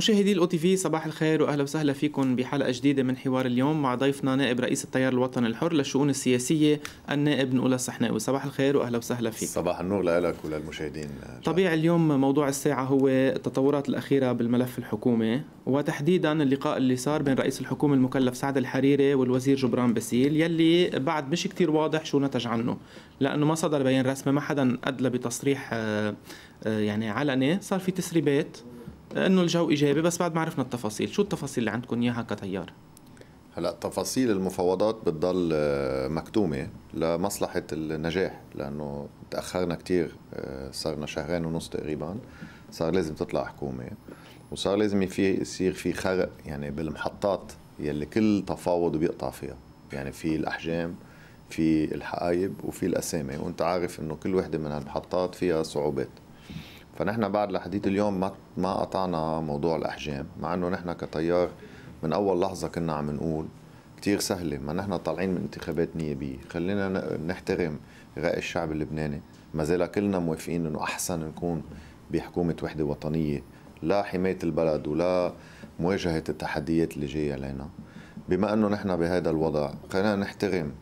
مشاهدي الاو تي في صباح الخير واهلا وسهلا فيكم بحلقه جديده من حوار اليوم مع ضيفنا نائب رئيس التيار الوطني الحر للشؤون السياسيه النائب نقوله الصحناوي صباح الخير واهلا وسهلا فيك صباح النور لك وللمشاهدين طبيعي اليوم موضوع الساعه هو التطورات الاخيره بالملف الحكومي وتحديدا اللقاء اللي صار بين رئيس الحكومه المكلف سعد الحريري والوزير جبران باسيل يلي بعد مش كتير واضح شو نتج عنه لانه ما صدر بيان رسمي ما حدا ادلى بتصريح آه، آه، يعني علني صار في تسريبات انه الجو ايجابي بس بعد ما عرفنا التفاصيل شو التفاصيل اللي عندكم اياها كتيار هلا تفاصيل المفاوضات بتضل آه، مكتومه لمصلحه النجاح لانه تاخرنا كثير آه، صارنا شهرين ونص تقريبا صار لازم تطلع حكومه وصار لازم في يصير في خرق يعني بالمحطات يلي كل تفاوض بيقطع فيها يعني في الاحجام في الحقايب وفي الاسامي وانت عارف انه كل وحده من هالمحطات فيها صعوبات فنحن بعد لحديت اليوم ما ما قطعنا موضوع الاحجام مع انه نحن كتيار من اول لحظه كنا عم نقول كثير سهله ما نحن طالعين من انتخابات نيابيه خلينا نحترم راي الشعب اللبناني ما زال كلنا موافقين انه احسن نكون بحكومه وحده وطنيه لا حمايه البلد ولا مواجهه التحديات اللي جايه علينا بما انه نحن بهذا الوضع خلينا نحترم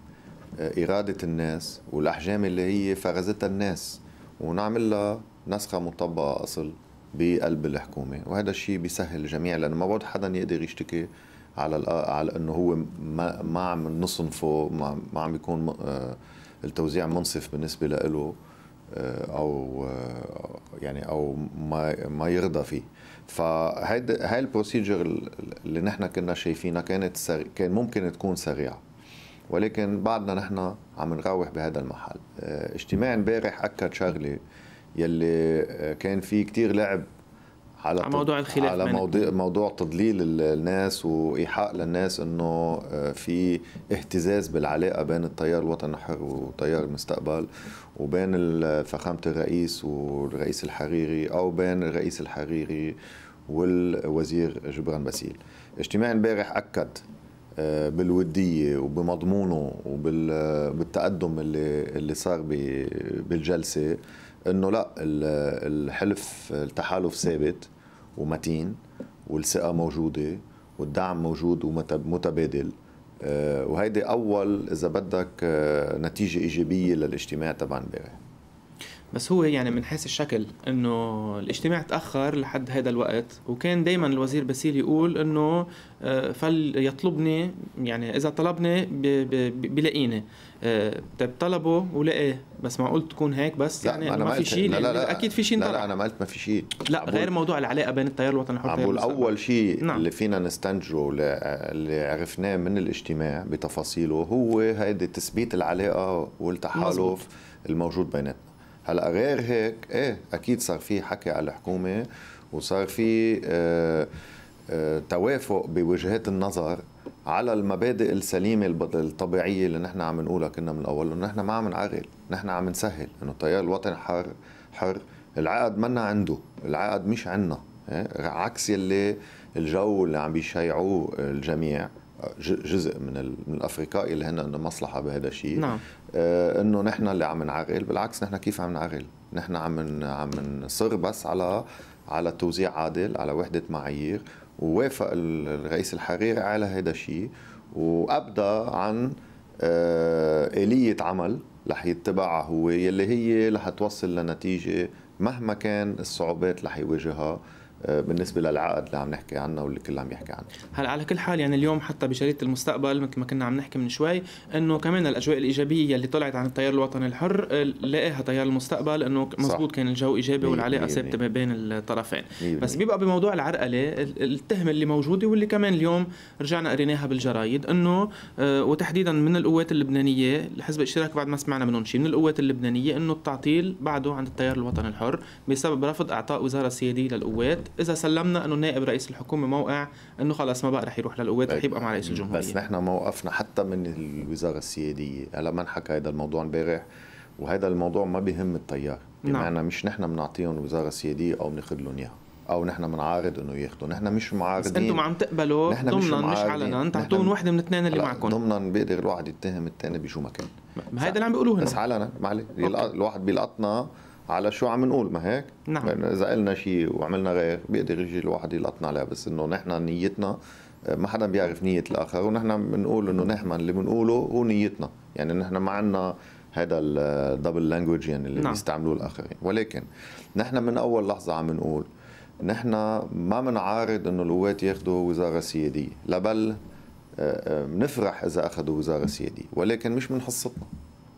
آه، اراده الناس والاحجام اللي هي فرزتها الناس ونعمل لها نسخه مطبقه اصل بقلب الحكومه وهذا الشيء بيسهل الجميع لانه ما بعد حدا يقدر يشتكي على على انه هو ما, ما عم نصنفه ما, عم بيكون آه، التوزيع منصف بالنسبه له آه، او آه، يعني او ما ما يرضى فيه فهيدا هاي البروسيجر اللي نحن كنا شايفينها كانت كان ممكن تكون سريعه ولكن بعدنا نحن عم نراوح بهذا المحل اجتماع امبارح اكد شغله يلي آه، كان في كتير لعب على على موضوع الخلاف على موضوع موضوع تضليل الناس وايحاء للناس انه آه، في اهتزاز بالعلاقه بين التيار الوطني الحر وتيار المستقبل وبين فخامه الرئيس والرئيس الحريري او بين الرئيس الحريري والوزير جبران باسيل اجتماع امبارح اكد آه، بالوديه وبمضمونه وبالتقدم اللي اللي صار بالجلسه انه لا الحلف التحالف ثابت ومتين والثقه موجوده والدعم موجود ومتبادل آه، وهيدي اول اذا بدك آه، نتيجه ايجابيه للاجتماع تبع امبارح بس هو يعني من حيث الشكل انه الاجتماع تاخر لحد هذا الوقت وكان دائما الوزير باسيل يقول انه آه، فل يطلبني يعني اذا طلبني بلاقيني آه، طيب طلبه ولقى إيه؟ بس معقول تكون هيك بس لا يعني انا ما في شيء لا لا يعني لا اكيد في شيء لا لا انا ما قلت ما في شيء لا غير موضوع العلاقه بين التيار الوطني والتيار عم بقول اول شيء نعم. اللي فينا نستنتجه اللي عرفناه من الاجتماع بتفاصيله هو هيدي تثبيت العلاقه والتحالف مزبوط. الموجود بيناتنا هلا غير هيك ايه اكيد صار في حكي على الحكومه وصار في آه آه توافق بوجهات النظر على المبادئ السليمه الطبيعيه اللي نحن عم نقولها كنا من الاول انه نحن ما عم نعرقل نحن عم نسهل انه التيار الوطني حر حر العقد منا عنده العقد مش عنا إيه؟ عكس اللي الجو اللي عم بيشيعوه الجميع جزء من من الافرقاء اللي هن مصلحه بهذا الشيء نعم. آه انه نحن اللي عم نعرقل بالعكس نحن كيف عم نعرقل نحن عم عم نصر بس على على توزيع عادل على وحده معايير ووافق الرئيس الحريري على هذا الشيء وابدا عن آه، آلية عمل رح يتبعها هو يلي هي رح توصل لنتيجة مهما كان الصعوبات رح يواجهها آه، بالنسبه للعقد اللي عم نحكي عنه واللي كل عم يحكي عنه هلا على كل حال يعني اليوم حتى بشريط المستقبل مثل ما كنا عم نحكي من شوي انه كمان الاجواء الايجابيه اللي طلعت عن التيار الوطني الحر آه، لاقاها تيار المستقبل انه مزبوط كان الجو ايجابي والعلاقه ثابته ما بين الطرفين بس بيبقى بموضوع العرقله التهمه اللي موجوده واللي كمان اليوم رجعنا قريناها بالجرايد انه آه، وتحديدا من القوات اللبنانيه الحزب الاشتراك بعد ما سمعنا منهم شيء من القوات اللبنانيه انه التعطيل بعده عند التيار الوطني الحر بسبب رفض اعطاء وزاره سياديه للقوات اذا سلمنا انه نائب رئيس الحكومه موقع انه خلص ما بقى رح يروح للقوات رح يبقى مع رئيس الجمهوريه بس نحن موقفنا حتى من الوزاره السياديه هلا ما انحكى هذا الموضوع امبارح وهذا الموضوع ما بيهم التيار نعم. بمعنى نعم. مش نحن بنعطيهم وزاره سياديه او بناخذ لهم اياها او نحن بنعارض انه ياخذوا نحن مش معارضين بس انتم عم تقبلوا ضمنا مش, مش علنا انتم عطوهم وحده من اثنين اللي معكم ضمنا بيقدر الواحد يتهم الثاني بشو مكان ما هذا اللي عم بيقولوه هنا بس علنا معلي الواحد بيلقطنا على شو عم نقول ما هيك؟ نعم يعني اذا قلنا شيء وعملنا غير بيقدر يجي الواحد يلقطنا عليه بس انه نحن نيتنا ما حدا بيعرف نية الاخر ونحن بنقول انه نحن اللي بنقوله هو نيتنا، يعني نحن ما عندنا هذا الدبل لانجوج يعني اللي نعم. بيستعملوه الاخرين، ولكن نحن من اول لحظة عم نقول نحن ما بنعارض انه القوات ياخذوا وزارة سيادية، لا بل بنفرح آه، آه، اذا اخذوا وزارة سيادية، ولكن مش من حصتنا،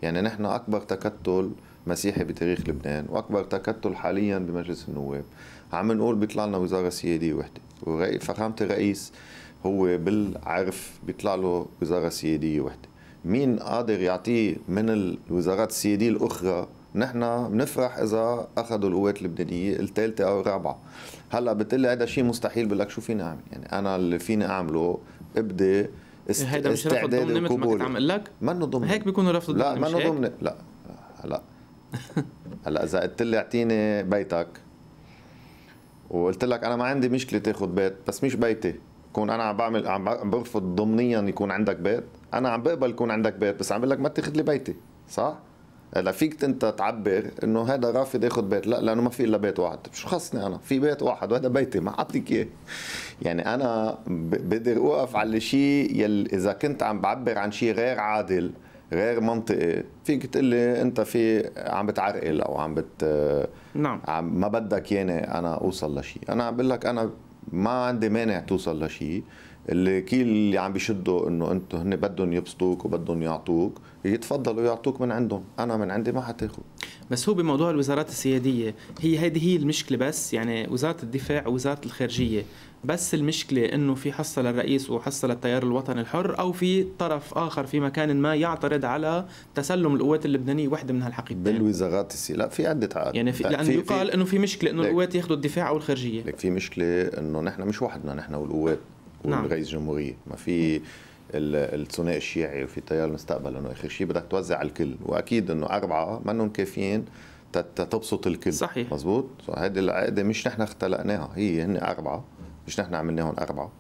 يعني نحن اكبر تكتل مسيحي بتاريخ لبنان واكبر تكتل حاليا بمجلس النواب عم نقول بيطلع لنا وزاره سياديه وحده وفخامه الرئيس هو بالعرف بيطلع له وزاره سياديه وحده مين قادر يعطيه من الوزارات السياديه الاخرى نحن بنفرح اذا اخذوا القوات اللبنانيه الثالثه او الرابعه هلا بتقول لي هذا شيء مستحيل بقول لك شو فيني اعمل يعني انا اللي فيني اعمله ابدي است... هيدا مش رفض ضمني مثل ما كنت عم اقول لك منه ضمني هيك بيكونوا رفض ضمني لا منه ضمني لا لا هلا اذا قلت لي اعطيني بيتك وقلت لك انا ما عندي مشكله تاخذ بيت بس مش بيتي كون انا عم بعمل عم برفض ضمنيا يكون عندك بيت انا عم بقبل يكون عندك بيت بس عم بقول لك ما تاخذ لي بيتي صح هلا فيك انت تعبر انه هذا رافض ياخذ بيت لا لانه ما في الا بيت واحد شو خصني انا في بيت واحد وهذا بيتي ما اعطيك اياه يعني انا بقدر اوقف على الشيء يلي اذا كنت عم بعبر عن شيء غير عادل غير منطقي فيك تقول لي انت في عم بتعرقل او عم بت نعم عم ما بدك ياني انا اوصل لشيء انا عم بقول لك انا ما عندي مانع توصل لشيء اللي كل اللي عم بيشدوا انه انتم هن بدهم يبسطوك وبدهم يعطوك يتفضلوا يعطوك من عندهم انا من عندي ما حتاخذ بس هو بموضوع الوزارات السياديه هي هذه هي المشكله بس يعني وزاره الدفاع ووزاره الخارجيه بس المشكلة انه في حصة للرئيس وحصة للتيار الوطني الحر او في طرف اخر في مكان ما يعترض على تسلم القوات اللبنانية وحدة من هالحقيقتين يعني بالوزارات السي لا في عدة عقد يعني في لانه يقال انه في مشكلة انه القوات ياخذوا الدفاع او الخارجية لك في مشكلة انه نحن مش وحدنا نحن والقوات نعم. والرئيس الجمهورية ما في الثنائي الشيعي وفي تيار المستقبل انه اخر شيء بدك توزع على الكل واكيد انه اربعه منهم كافيين تبسط الكل صحيح مزبوط هذه العقده مش نحن اختلقناها هي هن اربعه مش نحن عملناهم أربعة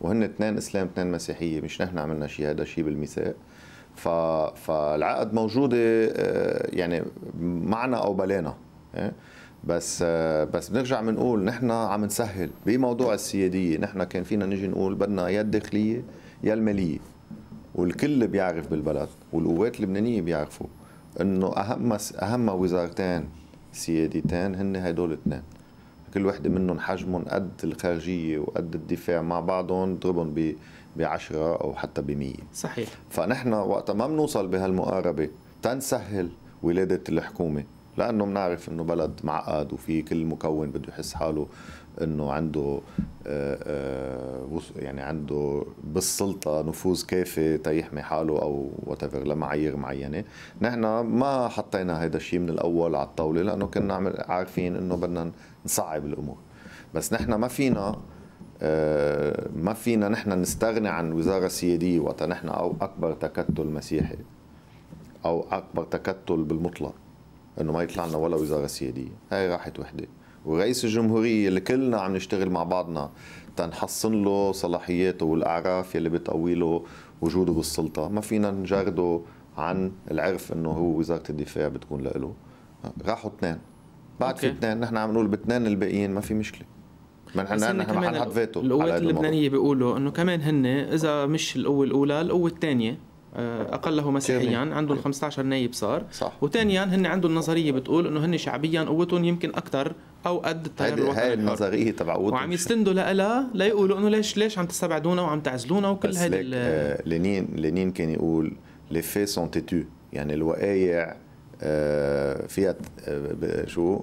وهن اثنين اسلام اثنين مسيحيه مش نحن عملنا شيء هذا شيء بالمساء ف... فالعقد موجوده آه، يعني معنا او بلانا إيه؟ بس آه، بس بنرجع بنقول نحن عم نسهل بموضوع السياديه نحن كان فينا نجي نقول بدنا يا الداخليه يا الماليه والكل بيعرف بالبلد والقوات اللبنانيه بيعرفوا انه اهم اهم وزارتين سيادتين هن هدول الاثنين كل وحده منهم حجمهم قد الخارجيه وقد الدفاع مع بعضهم ضربهم ب ب 10 او حتى ب 100 صحيح فنحن وقتها ما بنوصل بهالمقاربه تنسهل ولاده الحكومه لانه بنعرف انه بلد معقد وفي كل مكون بده يحس حاله انه عنده آه، آه، يعني عنده بالسلطه نفوذ كافي تيحمي حاله او ايفر لمعايير معينه، نحن ما حطينا هذا الشيء من الاول على الطاوله لانه كنا عارفين انه بدنا نصعب الامور، بس نحن ما فينا آه، ما فينا نحن نستغني عن وزاره سياديه وقتها نحن او اكبر تكتل مسيحي او اكبر تكتل بالمطلق انه ما يطلع لنا ولا وزاره سياديه، هاي راحت وحده. ورئيس الجمهورية اللي كلنا عم نشتغل مع بعضنا تنحصن له صلاحياته والأعراف يلي بتقوي له وجوده بالسلطة ما فينا نجرده عن العرف انه هو وزارة الدفاع بتكون له راحوا اثنين بعد في اثنين نحن عم نقول باثنين الباقيين ما في مشكله ما نحن نحن ما حنحط فيتو القوات اللبنانيه بيقولوا انه كمان هن اذا مش القوه الاولى القوه الثانيه آه، اقله مسيحيا عندهم 15 نايب صار صح. وثانيا هن عندهم نظريه بتقول انه هن شعبيا قوتهم يمكن اكثر او قد التيار الوطني هاي النظريه تبع وعم يستندوا لها ليقولوا انه ليش ليش عم تستبعدونا وعم تعزلونا وكل هذا آه، لينين لينين كان يقول لي في سون تيتو يعني الوقايع آه، فيها شو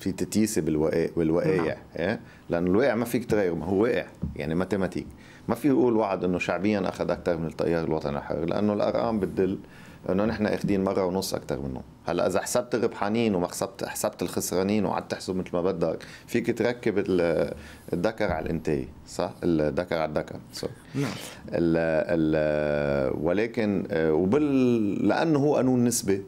في تتيسه بالوقايع بالوقايع نعم. إيه؟ لانه الواقع ما فيك تغيره ما هو واقع يعني ماتيماتيك ما في يقول وعد انه شعبيا اخذ اكثر من التيار الوطني الحر لانه الارقام بتدل انه نحن اخذين مره ونص اكثر منهم هلا اذا حسبت الربحانين وما حسبت حسبت الخسرانين وقعدت تحسب مثل ما بدك فيك تركب الذكر على الانتاي صح الذكر على الذكر نعم ال ال ولكن وبال لانه هو قانون نسبه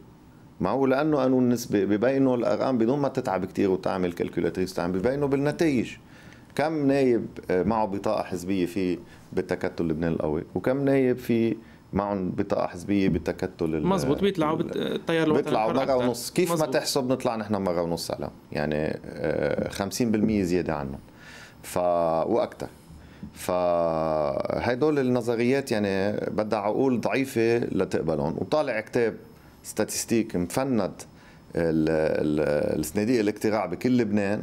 ما هو لانه قانون نسبه ببينوا الارقام بدون ما تتعب كثير وتعمل كالكولاتريس تعمل ببينوا بالنتائج كم نايب آه، معه بطاقه حزبيه في بالتكتل اللبناني القوي وكم نايب في معهم بطاقه حزبيه بالتكتل مزبوط بيطلعوا بالتيار الوطني بيطلعوا مره ونص كيف مزبوط. ما تحسب نطلع نحن مره ونص عليهم يعني 50% آه، زياده عنهم ف واكثر فهدول النظريات يعني بدها عقول ضعيفه لتقبلهم وطالع كتاب ستاتستيك مفند الصناديق الاقتراع بكل لبنان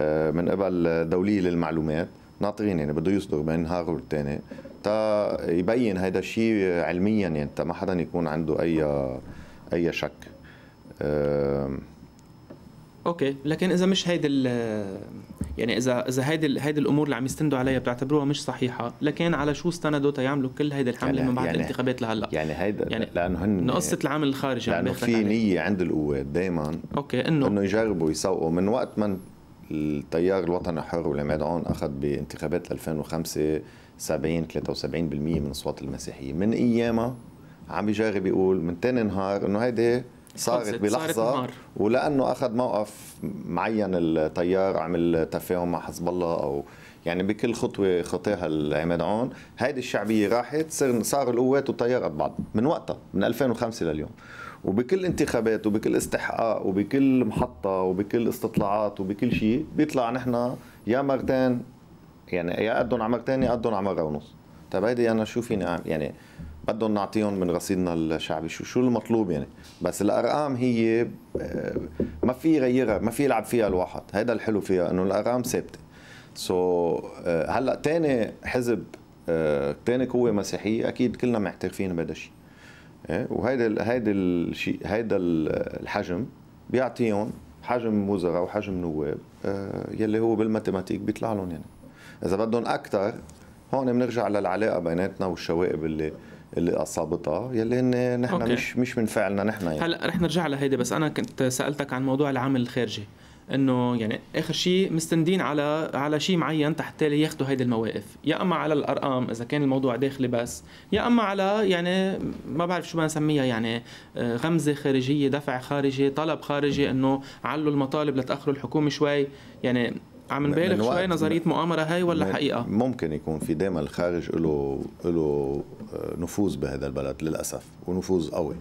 آه، من قبل دوليه للمعلومات ناطرين يعني بده يصدر بين نهار والثاني تا يبين هذا الشيء علميا يعني تا ما حدا يكون عنده اي اي شك اوكي لكن اذا مش هيدي يعني اذا اذا هيدي هيدي الامور اللي عم يستندوا عليها بتعتبروها مش صحيحه لكن على شو استندوا تيعملوا كل هيدي الحمله يعني من بعد يعني الانتخابات لهلا يعني هيدا يعني لانه هن قصه العامل الخارجي لانه في نيه عند القوات دائما اوكي انه انه يجربوا يسوقوا من وقت ما التيار الوطني الحر والعماد عون اخذ بانتخابات 2005 70 73% من اصوات المسيحيه من ايامها عم يجرب يقول من ثاني نهار انه هيدي صارت بلحظه صارت ولانه اخذ موقف معين التيار عمل تفاهم مع حزب الله او يعني بكل خطوه خطاها العماد عون هيدي الشعبيه راحت صار صار القوات والتيار قد بعض من وقتها من 2005 لليوم وبكل انتخابات وبكل استحقاق وبكل محطة وبكل استطلاعات وبكل شيء بيطلع نحن يا مرتين يعني يا قدهم على مرتين يا قدهم على مرة ونص طيب هيدي أنا شو فيني أعمل يعني بدهم نعطيهم من رصيدنا الشعبي شو شو المطلوب يعني بس الارقام هي آه، ما في يغيرها ما في يلعب فيها الواحد هيدا الحلو فيها انه الارقام ثابته سو آه، هلا ثاني حزب ثاني آه، قوه مسيحيه اكيد كلنا معترفين بهذا الشيء إيه؟ وهيدا هيدا الشيء هيدا الحجم بيعطيهم حجم وزراء وحجم نواب آه، يلي هو بالماتيماتيك بيطلع لهم يعني اذا بدهم اكثر هون بنرجع للعلاقه بيناتنا والشوائب اللي اللي اصابتها يلي هن نحن أوكي. مش مش من فعلنا نحن يعني. هلا رح نرجع لهيدي بس انا كنت سالتك عن موضوع العامل الخارجي انه يعني اخر شيء مستندين على على شيء معين تحت ياخذوا هيدي المواقف يا اما على الارقام اذا كان الموضوع داخلي بس يا اما على يعني ما بعرف شو نسميها يعني آه، غمزه خارجيه دفع خارجي طلب خارجي انه علوا المطالب لتاخروا الحكومه شوي يعني عم نبالغ شوي نظريه مؤامره هاي ولا حقيقه ممكن يكون في دائما الخارج له له آه، نفوذ بهذا البلد للاسف ونفوذ قوي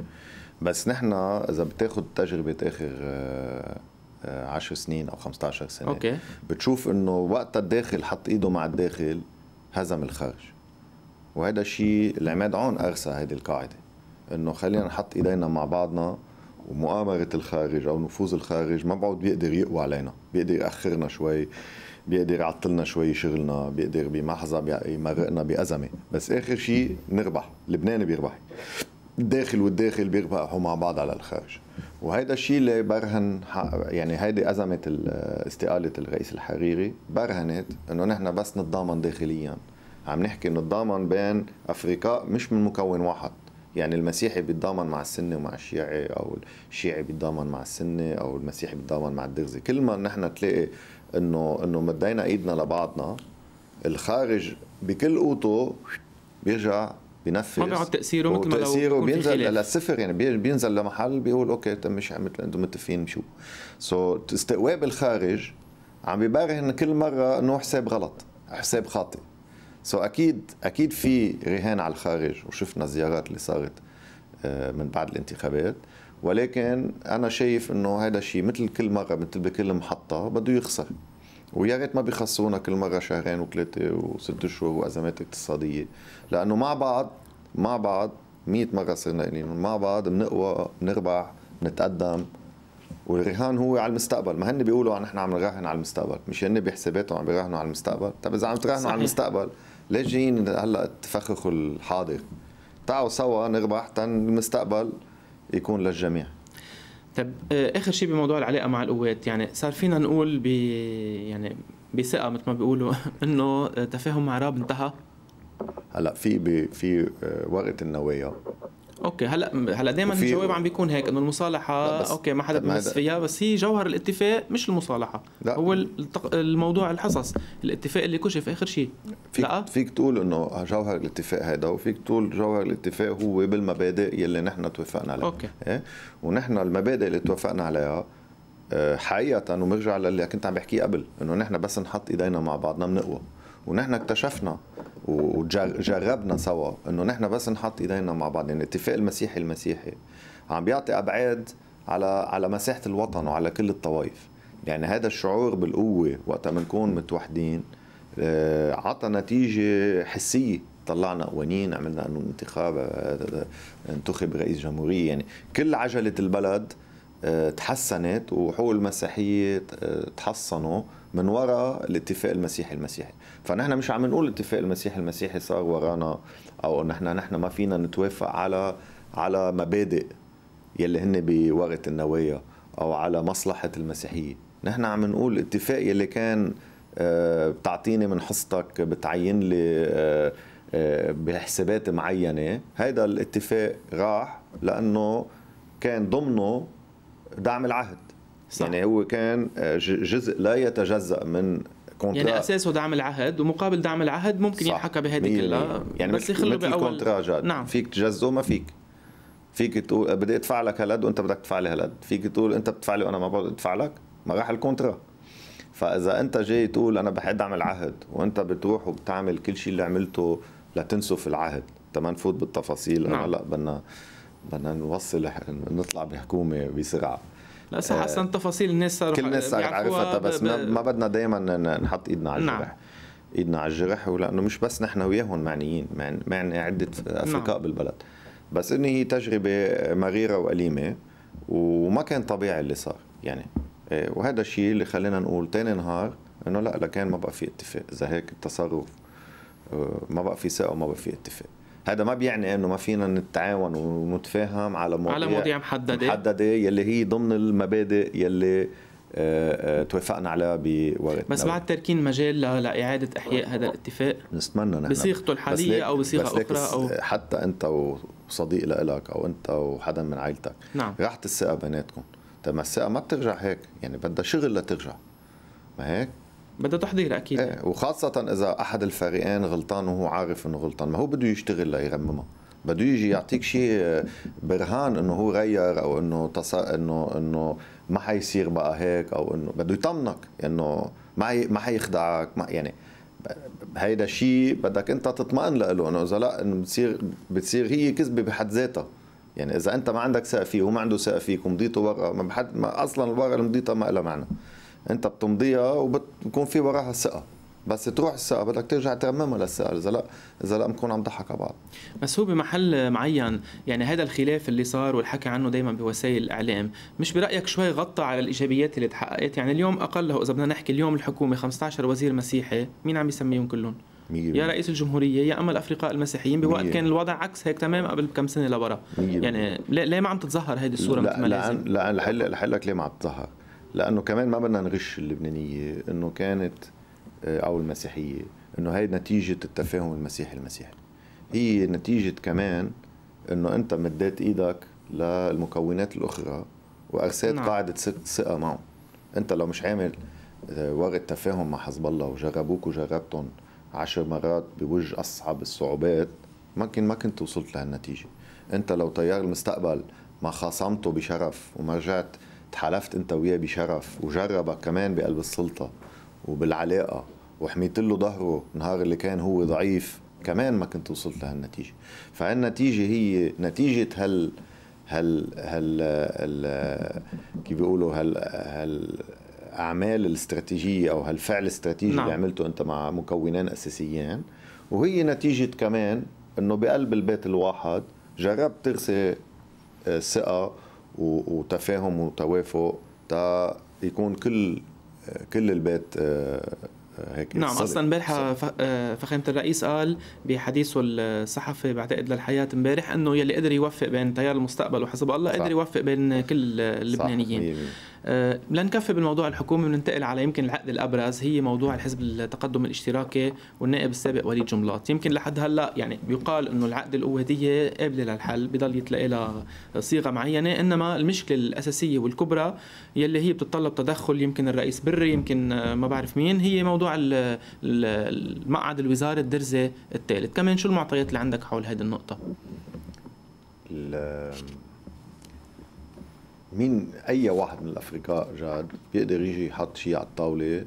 بس نحن اذا بتاخذ تجربه اخر آه، 10 آه، سنين او 15 سنه أوكي. بتشوف انه وقتها الداخل حط ايده مع الداخل هزم الخارج وهذا الشيء العماد عون ارسى هذه القاعده انه خلينا نحط ايدينا مع بعضنا ومؤامرة الخارج أو نفوذ الخارج ما بعد بيقدر يقوى علينا بيقدر يأخرنا شوي بيقدر يعطلنا شوي شغلنا بيقدر بمحظة يمرقنا بأزمة بس آخر شيء نربح لبنان بيربح الداخل والداخل بيربحوا مع بعض على الخارج وهذا الشيء اللي برهن يعني هيدي ازمه استقاله الرئيس الحريري برهنت انه نحن بس نتضامن داخليا عم نحكي نتضامن بين افرقاء مش من مكون واحد يعني المسيحي بيتضامن مع السني ومع الشيعي او الشيعي بيتضامن مع السني او المسيحي بيتضامن مع الدرزي كل ما نحن تلاقي انه انه مدينا ايدنا لبعضنا الخارج بكل قوته بيرجع بينفذ ما بيقعد تاثيره مثل ما لو تاثيره بينزل للصفر يعني بينزل لمحل بيقول اوكي تم مش مثل انتم متفقين شو سو so, استقواب الخارج عم ببرهن كل مره انه حساب غلط حساب خاطئ سو so, اكيد اكيد في رهان على الخارج وشفنا الزيارات اللي صارت آه، من بعد الانتخابات ولكن انا شايف انه هذا الشيء مثل كل مره مثل بكل محطه بده يخسر ويا ريت ما بيخسرونا كل مره شهرين وثلاثه وست شهور وازمات اقتصاديه لانه مع بعض مع بعض 100 مره صرنا قايلين مع بعض بنقوى بنربح بنتقدم والرهان هو على المستقبل ما هن بيقولوا نحن عم نراهن على المستقبل مش هن بحساباتهم عم بيراهنوا على المستقبل طب اذا عم تراهنوا على المستقبل ليش جايين هلا تفخخوا الحاضر تعوا سوا نربح تن المستقبل يكون للجميع طب آه، اخر شيء بموضوع العلاقه مع القوات يعني صار فينا نقول ب يعني بثقه مثل ما بيقولوا انه تفاهم مع راب انتهى هلا في في آه، وقت النوايا اوكي هلا هلا دائما الجواب عم بيكون هيك انه المصالحه بس اوكي ما حدا طيب، بيمس فيها بس هي جوهر الاتفاق مش المصالحه لا. هو الموضوع الحصص الاتفاق اللي كشف اخر شيء فيك فيك تقول انه جوهر الاتفاق هذا وفيك تقول جوهر الاتفاق هو بالمبادئ يلي نحن توافقنا عليها اوكي إيه؟ ونحن المبادئ اللي توافقنا عليها آه، حقيقه وبرجع للي كنت عم بحكيه قبل انه نحن بس نحط ايدينا مع بعضنا بنقوى ونحن اكتشفنا وجربنا سوا انه نحن بس نحط ايدينا مع بعض يعني الاتفاق المسيحي المسيحي عم بيعطي ابعاد على على مساحه الوطن وعلى كل الطوائف يعني هذا الشعور بالقوه وقت بنكون متوحدين آه، عطى نتيجه حسيه طلعنا قوانين عملنا قانون انتخاب آه، انتخب رئيس جمهوريه يعني كل عجله البلد آه، تحسنت وحقوق المسيحيه تحصنوا من وراء الاتفاق المسيحي المسيحي فنحن مش عم نقول الاتفاق المسيحي المسيحي صار ورانا او نحن نحن ما فينا نتوافق على على مبادئ يلي هن بورقه النوايا او على مصلحه المسيحيه نحن عم نقول الاتفاق يلي كان آه، بتعطيني من حصتك بتعين لي آه، آه، بحسابات معينه هذا الاتفاق راح لانه كان ضمنه دعم العهد صح. يعني هو كان آه، جزء لا يتجزا من كونترا يعني اساسه دعم العهد ومقابل دعم العهد ممكن صح. ينحكى بهيدي كلها يعني بس يخلوا باول جد. نعم. فيك تجزه ما فيك فيك تقول بدي ادفع لك هالقد وانت بدك تدفع لي هالقد فيك تقول انت بتدفع لي وانا ما بقدر ادفع لك ما راح الكونترا فاذا انت جاي تقول انا بحب اعمل عهد وانت بتروح وبتعمل كل شيء اللي عملته لتنسف العهد تما نفوت بالتفاصيل نعم. هلا بدنا بدنا نوصل نطلع بحكومه بسرعه لا صح اصلا آه، تفاصيل الناس كل الناس صارت عرفتها بس ما بدنا دائما نحط ايدنا على نعم. الجرح نعم. ايدنا على الجرح ولانه مش بس نحن وياهم معنيين معنى عده افرقاء نعم. بالبلد بس انه هي تجربه مريره واليمه وما كان طبيعي اللي صار يعني آه، وهذا الشيء اللي خلينا نقول تاني نهار انه لا لكان ما بقى في اتفاق اذا هيك التصرف آه، ما بقى في ثقه وما بقى في اتفاق هذا ما بيعني انه ما فينا نتعاون ونتفاهم على مواضيع على مواضيع محدده محدده يلي هي ضمن المبادئ يلي آه، آه، توافقنا عليها بوقت بس بعد تركين مجال لاعاده احياء هذا الاتفاق نتمنى نحن بصيغته الحاليه او بصيغه اخرى او حتى انت وصديق لك او انت وحدا من عائلتك نعم راحة الثقه بيناتكم طيب الثقه ما بترجع هيك يعني بدها شغل لترجع ما هيك بده تحضير اكيد ايه وخاصه اذا احد الفريقين غلطان وهو عارف انه غلطان ما هو بده يشتغل ليرممها بده يجي يعطيك شيء إيه، برهان انه هو غير او انه تص... انه انه ما حيصير بقى هيك او انه بده يطمنك انه ما هي... ما حيخدعك ما يعني هيدا شيء بدك انت تطمئن له انه اذا لا انه بتصير بتصير هي كذبه بحد ذاتها يعني اذا انت ما عندك ثقه فيه وما عنده ثقه فيك ومضيته ورقه ما بحد ما اصلا الورقه اللي مضيتها ما لها معنى انت بتمضيها وبتكون في وراها ثقه بس تروح الثقه بدك ترجع ترممها للثقه اذا لا اذا لا بنكون عم نضحك على بعض بس هو بمحل معين يعني هذا الخلاف اللي صار والحكي عنه دائما بوسائل الاعلام مش برايك شوي غطى على الايجابيات اللي تحققت يعني اليوم اقله اذا بدنا نحكي اليوم الحكومه 15 وزير مسيحي مين عم يسميهم كلهم يا رئيس الجمهورية يا أما الأفرقاء المسيحيين بوقت كان الوضع عكس هيك تمام قبل كم سنة لورا يعني ليه ما عم تتظهر هيدي الصورة مثل ما لازم لأ لحلك ليه ما عم تتظهر لانه كمان ما بدنا نغش اللبنانيه انه كانت آه، او المسيحيه انه هي نتيجه التفاهم المسيحي المسيحي هي نتيجه كمان انه انت مديت ايدك للمكونات الاخرى وارسيت نعم. قاعده ثقه معهم انت لو مش عامل آه، ورقه تفاهم مع حزب الله وجربوك وجربتهم عشر مرات بوجه اصعب الصعوبات كنت ما كنت وصلت لهالنتيجه انت لو تيار المستقبل ما خاصمته بشرف وما رجعت تحالفت انت وياه بشرف وجربك كمان بقلب السلطه وبالعلاقه وحميت له ظهره نهار اللي كان هو ضعيف كمان ما كنت وصلت لهالنتيجه فهالنتيجه هي نتيجه هال هال هال, هال كيف بيقولوا هال هال اعمال الاستراتيجيه او هالفعل الاستراتيجي نعم. اللي عملته انت مع مكونين اساسيين وهي نتيجه كمان انه بقلب البيت الواحد جربت ترسي آه، ثقه وتفاهم وتوافق تا يكون كل كل البيت آه، آه، هيك نعم صلي. اصلا امبارح آه، فخامه الرئيس قال بحديثه الصحفي بعتقد للحياه امبارح انه يلي قدر يوفق بين تيار المستقبل وحزب الله قدر يوفق بين كل اللبنانيين صح. آه، لنكفي بالموضوع الحكومي وننتقل على يمكن العقد الابرز هي موضوع الحزب التقدم الاشتراكي والنائب السابق وليد جملاط يمكن لحد هلا يعني يقال انه العقد القواديه قابله للحل بضل يتلاقي لها صيغه معينه انما المشكله الاساسيه والكبرى يلي هي بتتطلب تدخل يمكن الرئيس بري يمكن ما بعرف مين هي موضوع المقعد الوزاري الدرزه الثالث كمان شو المعطيات اللي عندك حول هذه النقطه مين اي واحد من الافرقاء جاد بيقدر يجي يحط شيء على الطاوله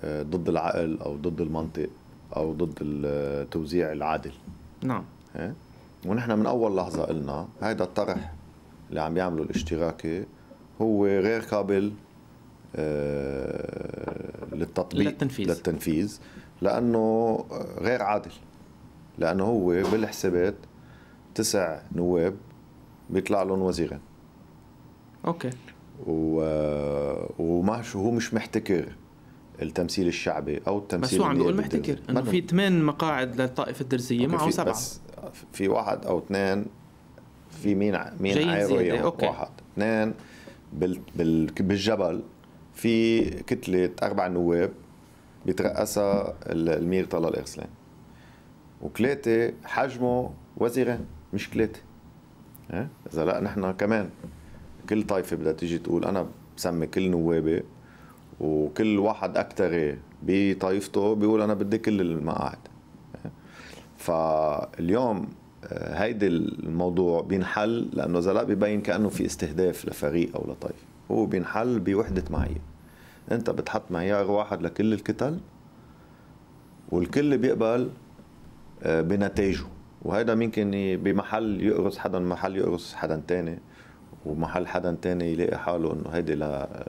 آه، ضد العقل او ضد المنطق او ضد التوزيع آه، العادل نعم ونحن من اول لحظه قلنا هذا الطرح اللي عم يعملوا الاشتراكي هو غير قابل آه، للتطبيق للتنفيذ للتنفيذ لانه غير عادل لانه هو بالحسابات تسع نواب بيطلع لهم وزيرين اوكي و... شو هو مش محتكر التمثيل الشعبي او التمثيل بس هو عم بيقول محتكر انه في ثمان مقاعد للطائفه الدرزيه معه سبعه بس في واحد او اثنين في مين مين عايره يعني، واحد اثنين بال... بال... بالجبل في كتله اربع نواب بيترأسها الامير طلال ارسلان وثلاثه حجمه وزيرين مش ثلاثه إيه؟ اذا لا نحن كمان كل طائفه بدها تيجي تقول انا بسمي كل نوابي وكل واحد اكتغي بطائفته بيقول انا بدي كل المقاعد فاليوم آه، هيدي الموضوع بينحل لانه زلاء ببين كانه في استهداف لفريق او لطائفه هو بينحل بوحده معايير انت بتحط معيار واحد لكل الكتل والكل بيقبل آه، بنتائجه وهذا ممكن بمحل يقرص حدا محل يقرص حدا تاني ومحل حدا تاني يلاقي حاله انه هيدي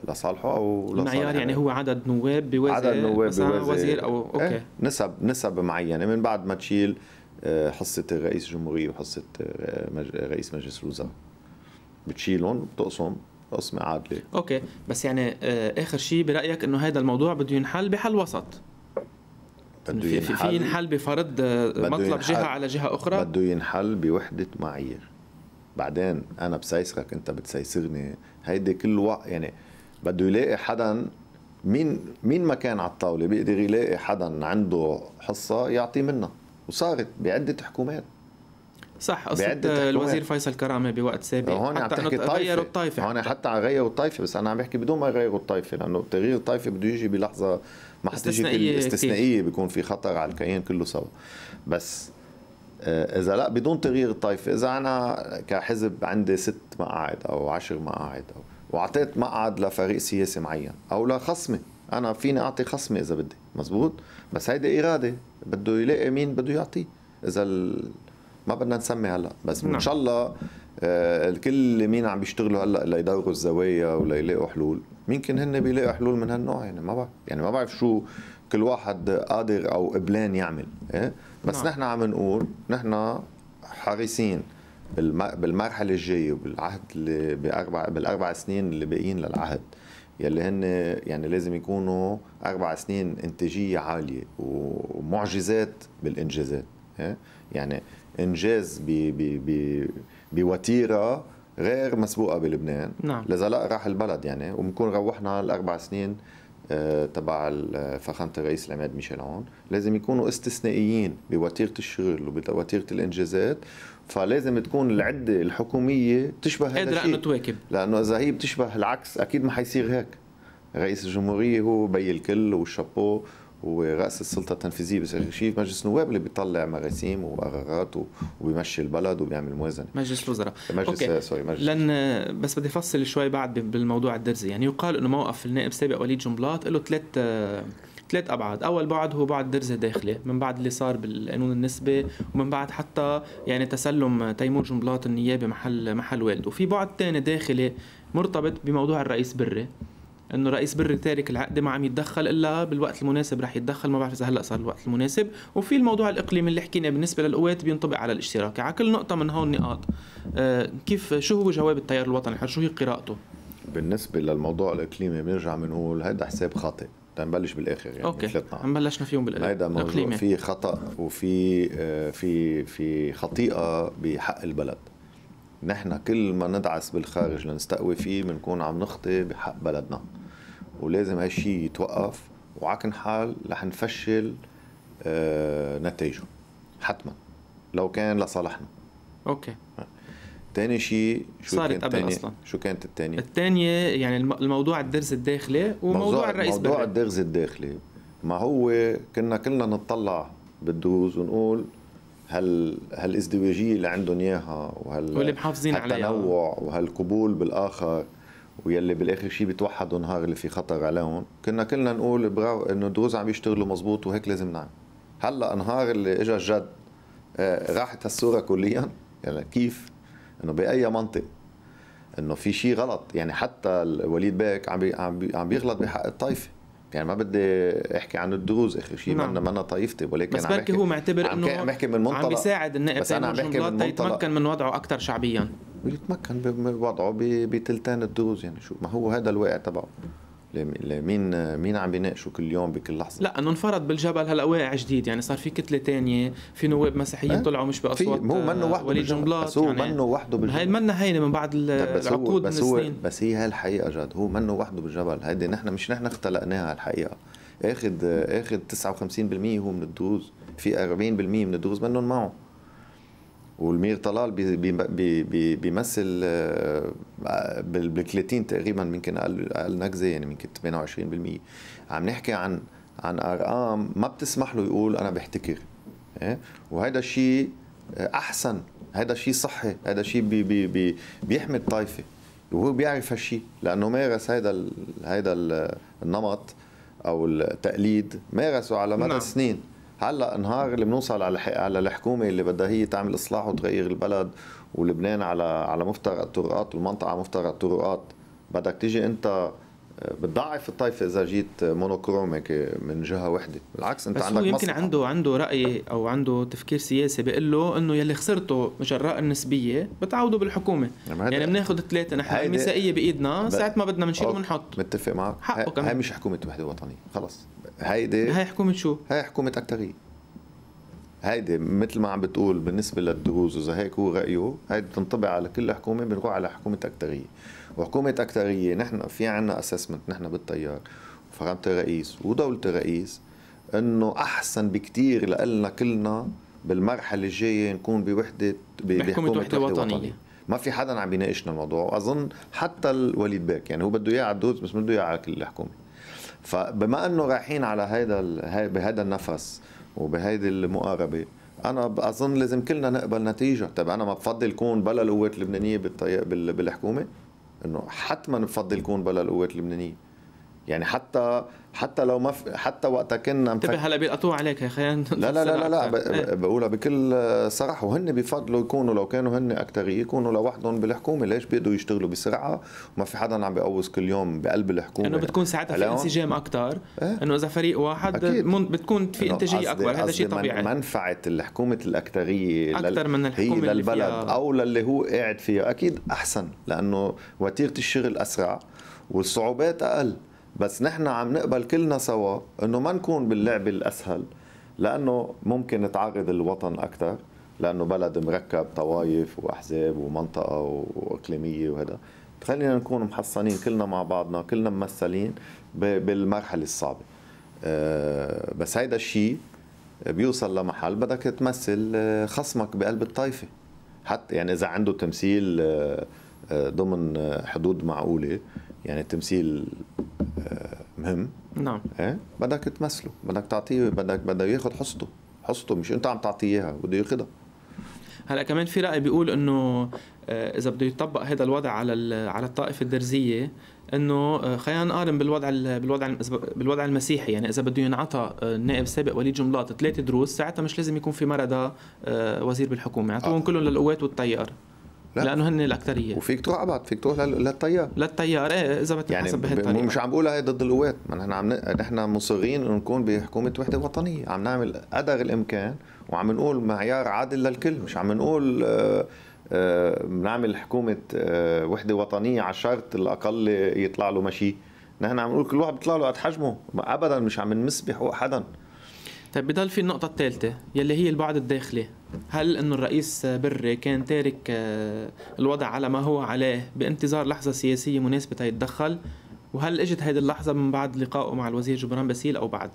لصالحه او لصالح معيار يعني هو عدد نواب بوزير عدد نواب بوزير, وزير او إيه، اوكي ايه نسب نسب معينه من بعد ما تشيل آه، حصه رئيس الجمهوريه وحصه آه، رئيس مجلس الوزراء بتشيلهم بتقسم قسمة عادلة اوكي بس يعني آه، اخر شيء برايك انه هذا الموضوع بده ينحل بحل وسط بده ينحل في ينحل بفرض مطلب ينحل جهه على جهه اخرى بده ينحل بوحده معايير بعدين انا بسيسرك انت بتسيسرني هيدي كل وقت يعني بده يلاقي حدا مين مين ما كان على الطاوله بيقدر يلاقي حدا عنده حصه يعطي منها وصارت بعده حكومات صح قصة الوزير فيصل كرامة بوقت سابق هون حتى عم تحكي غيروا الطائفة هون حتى عم غيروا الطائفة بس أنا عم بحكي بدون ما يغيروا الطائفة لأنه تغيير الطائفة بده يجي بلحظة ما حتجي استثنائية بيكون في خطر على الكيان كله سوا بس آه، اذا لا بدون تغيير الطائفه اذا انا كحزب عندي ست مقاعد او عشر مقاعد او واعطيت مقعد لفريق سياسي معين او لخصمي انا فيني اعطي خصمي اذا بدي مزبوط بس هيدي اراده بده يلاقي مين بده يعطيه اذا ال... ما بدنا نسمي هلا بس ان نعم. شاء الله آه، الكل مين عم بيشتغلوا هلا ليدوروا الزوايا وليلاقوا حلول ممكن هن بيلاقوا حلول من هالنوع يعني ما بعرف يعني ما بعرف شو كل واحد قادر او قبلان يعمل إيه؟ بس نعم. نحن عم نقول نحن حريصين بالمرحله الجايه وبالعهد اللي باربع بالاربع سنين اللي باقيين للعهد يلي هن يعني لازم يكونوا اربع سنين انتاجيه عاليه ومعجزات بالانجازات يعني انجاز بوتيره غير مسبوقه بلبنان نعم لذا لا راح البلد يعني وبنكون روحنا الاربع سنين آه، تبع فخامه الرئيس العماد ميشيل عون لازم يكونوا استثنائيين بوتيره الشغل وبوتيره الانجازات فلازم تكون العده الحكوميه تشبه هذا قادره انه تواكب لانه اذا هي بتشبه العكس اكيد ما حيصير هيك رئيس الجمهوريه هو بي الكل والشابو ورأس السلطة التنفيذية شيء مجلس النواب اللي بيطلع مراسيم وقرارات وبيمشي البلد وبيعمل موازنة مجلس الوزراء مجلس أوكي. آه، سوري مجلس لأن آه، بس بدي أفصل شوي بعد بالموضوع الدرزي يعني يقال إنه موقف النائب السابق وليد جنبلاط له ثلاث آه، ثلاث ابعاد، اول بعد هو بعد درزه داخلي من بعد اللي صار بالقانون النسبي ومن بعد حتى يعني تسلم تيمور جنبلاط النيابي محل محل والده، وفي بعد ثاني داخلي مرتبط بموضوع الرئيس بري انه رئيس بري تارك العقد ما عم يتدخل الا بالوقت المناسب رح يتدخل ما بعرف اذا هلا صار الوقت المناسب وفي الموضوع الاقليمي اللي حكينا بالنسبه للقوات بينطبق على الاشتراك على كل نقطه من هون نقاط آه، كيف شو هو جواب التيار الوطني شو هي قراءته بالنسبه للموضوع الاقليمي بنرجع بنقول هذا حساب خاطئ تنبلش بالاخر يعني اوكي ثلاثنا بلشنا فيهم بالاخر هيدا موضوع في خطا وفي آه، في في خطيئه بحق البلد نحن كل ما ندعس بالخارج لنستقوي فيه بنكون عم نخطي بحق بلدنا ولازم هالشيء يتوقف وعكن حال رح نفشل آه، نتائجه حتما لو كان لصالحنا اوكي تاني شيء شو صارت قبل قبل اصلا شو كانت الثانية؟ الثانية يعني الموضوع الدرس الداخلي وموضوع الرئيس موضوع برد. الدرس الداخلي ما هو كنا كلنا نتطلع بالدروز ونقول هال هالازدواجية اللي عندهم اياها وهال واللي محافظين عليها التنوع وهالقبول بالاخر ويلي بالاخر شيء بتوحدوا نهار اللي في خطر عليهم كنا كلنا نقول براو انه الدروز عم يشتغلوا مزبوط وهيك لازم نعمل هلا نهار اللي اجى الجد آه، راحت هالصوره كليا يعني كيف انه باي منطق انه في شيء غلط يعني حتى وليد باك عم بي عم بيغلط بحق الطائفه يعني ما بدي احكي عن الدروز اخر شيء نعم. ما انا طايفتي ولكن بس بركي هو معتبر انه عم بحكي من منطلق عم بيساعد النائب بس انا عم بحكي من يتمكن من وضعه اكثر شعبيا يتمكن من وضعه بتلتان الدروز يعني شو ما هو هذا الواقع تبعه لمين مين عم بيناقشوا كل يوم بكل لحظه لا انه انفرض بالجبل هلا واقع جديد يعني صار في كتله تانية في نواب مسيحيين أه؟ طلعوا مش باصوات مو منه وحده وليد جنبلاط بس هو يعني منه وحده بالجبل هي منه هينه من بعد العقود طيب، بس هو من بس هي الحقيقه جد هو منه وحده بالجبل هيدي نحن مش نحن اختلقناها الحقيقه اخذ اخذ 59% هو من الدروز في 40% من الدروز منهم معه والمير طلال بي بي بي بيمثل آه، بال 30 تقريبا يمكن اقل اقل نكزه يعني يمكن 28% عم نحكي عن عن ارقام ما بتسمح له يقول انا بحتكر إيه؟ وهذا الشيء احسن هذا شيء صحي هذا شيء بي بي بي بيحمي الطائفه وهو بيعرف هالشيء لانه مارس هذا هذا النمط او التقليد مارسه على مدى نعم. سنين هلا نهار اللي بنوصل على على الحكومه اللي بدها هي تعمل اصلاح وتغير البلد ولبنان على على مفترق الطرقات والمنطقه على مفترق الطرقات بدك تيجي انت آه، بتضعف الطائفه اذا جيت مونوكروميك من جهه وحده بالعكس انت بس عندك هو يمكن عنده عنده راي او عنده تفكير سياسي بيقول له انه يلي خسرته جراء النسبيه بتعوده بالحكومه يعني بناخذ ثلاثه نحن النسائيه بايدنا ساعه ما بدنا بنشيل بنحط متفق معك حقه كمان هي مش حكومه وحده وطنيه خلص هيدي هاي حكومه شو؟ هاي حكومه اكتغيه هيدي مثل ما عم بتقول بالنسبه للدروز إذا هيك هو رايه هيدي بتنطبق على كل حكومه بنروح على حكومه اكتغيه وحكومه اكتغيه نحن في عنا اسسمنت نحن بالتيار وفخامه الرئيس ودوله الرئيس انه احسن بكتير لنا كلنا بالمرحله الجايه نكون بوحده بحكومه وحده وطنيه, وطنية. ما في حدا عم بيناقشنا الموضوع واظن حتى الوليد باك يعني هو بده اياه على الدوز بس بده اياه على كل الحكومه فبما انه رايحين على هذا بهذا النفس وبهيدي المقاربه انا اظن لازم كلنا نقبل نتيجه طيب انا ما بفضل كون بلا القوات اللبنانيه بالحكومه انه حتما بفضل كون بلا القوات اللبنانيه يعني حتى حتى لو ما في حتى وقتها كنا انتبه هلا بيقطعوا عليك يا اخي لا لا لا لا, لا إيه. بقولها بكل صراحه وهن بفضلوا يكونوا لو كانوا هن اكثريه يكونوا لوحدهم بالحكومه ليش بيقدروا يشتغلوا بسرعه وما في حدا عم بيقوص كل يوم بقلب الحكومه انه بتكون ساعتها في انسجام اكثر إيه؟ انه اذا فريق واحد أكيد. بتكون في انتاجيه اكبر هذا شيء طبيعي منفعه الحكومه الاكثريه اكثر من الحكومه هي للبلد فيها... او للي هو قاعد فيها اكيد احسن لانه وتيره الشغل اسرع والصعوبات اقل بس نحن عم نقبل كلنا سوا انه ما نكون باللعبه الاسهل لانه ممكن تعرض الوطن اكثر لانه بلد مركب طوايف واحزاب ومنطقه واقليميه وهذا خلينا نكون محصنين كلنا مع بعضنا كلنا ممثلين بالمرحله الصعبه آه، بس هيدا الشيء بيوصل لمحل بدك تمثل آه، خصمك بقلب الطائفه حتى يعني اذا عنده تمثيل آه، ضمن حدود معقوله يعني التمثيل آه، مهم نعم ايه بدك تمثله بدك تعطيه بدك بده ياخذ حصته حصته مش انت عم تعطيه اياها بده ياخذها هلا كمان في راي بيقول انه آه، اذا بده يطبق هذا الوضع على على الطائفه الدرزيه انه آه، خلينا نقارن بالوضع بالوضع بالوضع المسيحي يعني اذا بده ينعطى النائب السابق وليد جملاط ثلاث دروس ساعتها مش لازم يكون في مرضى وزير بالحكومه يعطوهم آه. كلهم للقوات والتيار لا. لانه هن الاكثريه وفيك تروح ابعد فيك تروح للتيار للتيار ايه اذا بدك يعني بهالطريقه مش عم بقولها هي ضد القوات ما نحن عم نحن مصرين انه نكون بحكومه وحده وطنيه عم نعمل قدر الامكان وعم نقول معيار عادل للكل مش عم نقول بنعمل آه، آه، حكومه آه، وحده وطنيه على شرط الاقل يطلع له مشي نحن عم نقول كل واحد بيطلع له قد حجمه ابدا مش عم نمس بحقوق حدا طيب بضل في النقطة الثالثة يلي هي البعد الداخلي هل انه الرئيس بري كان تارك آه، الوضع على ما هو عليه بانتظار لحظة سياسية مناسبة تيتدخل وهل اجت هذه اللحظة من بعد لقائه مع الوزير جبران باسيل او بعد؟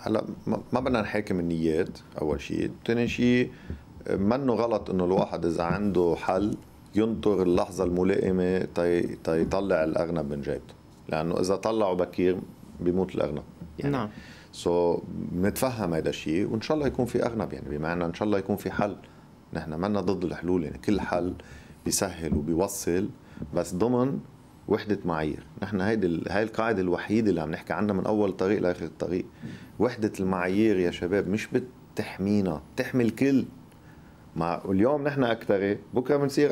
هلا ما بدنا نحاكم النيات اول شيء، ثاني شيء منه غلط انه الواحد اذا عنده حل ينطر اللحظة الملائمة تيطلع الاغنب من جيبته، لانه اذا طلعوا بكير بيموت الاغنب يعني نعم سو بنتفهم هذا الشيء وان شاء الله يكون في اغنب يعني بمعنى ان شاء الله يكون في حل نحن منا ضد الحلول يعني كل حل بيسهل وبيوصل بس ضمن وحدة معايير، نحن هيدي هاي القاعدة الوحيدة اللي عم نحكي عنها من أول طريق لآخر الطريق، وحدة المعايير يا شباب مش بتحمينا، بتحمي الكل. ما اليوم نحن أكثر، بكره بنصير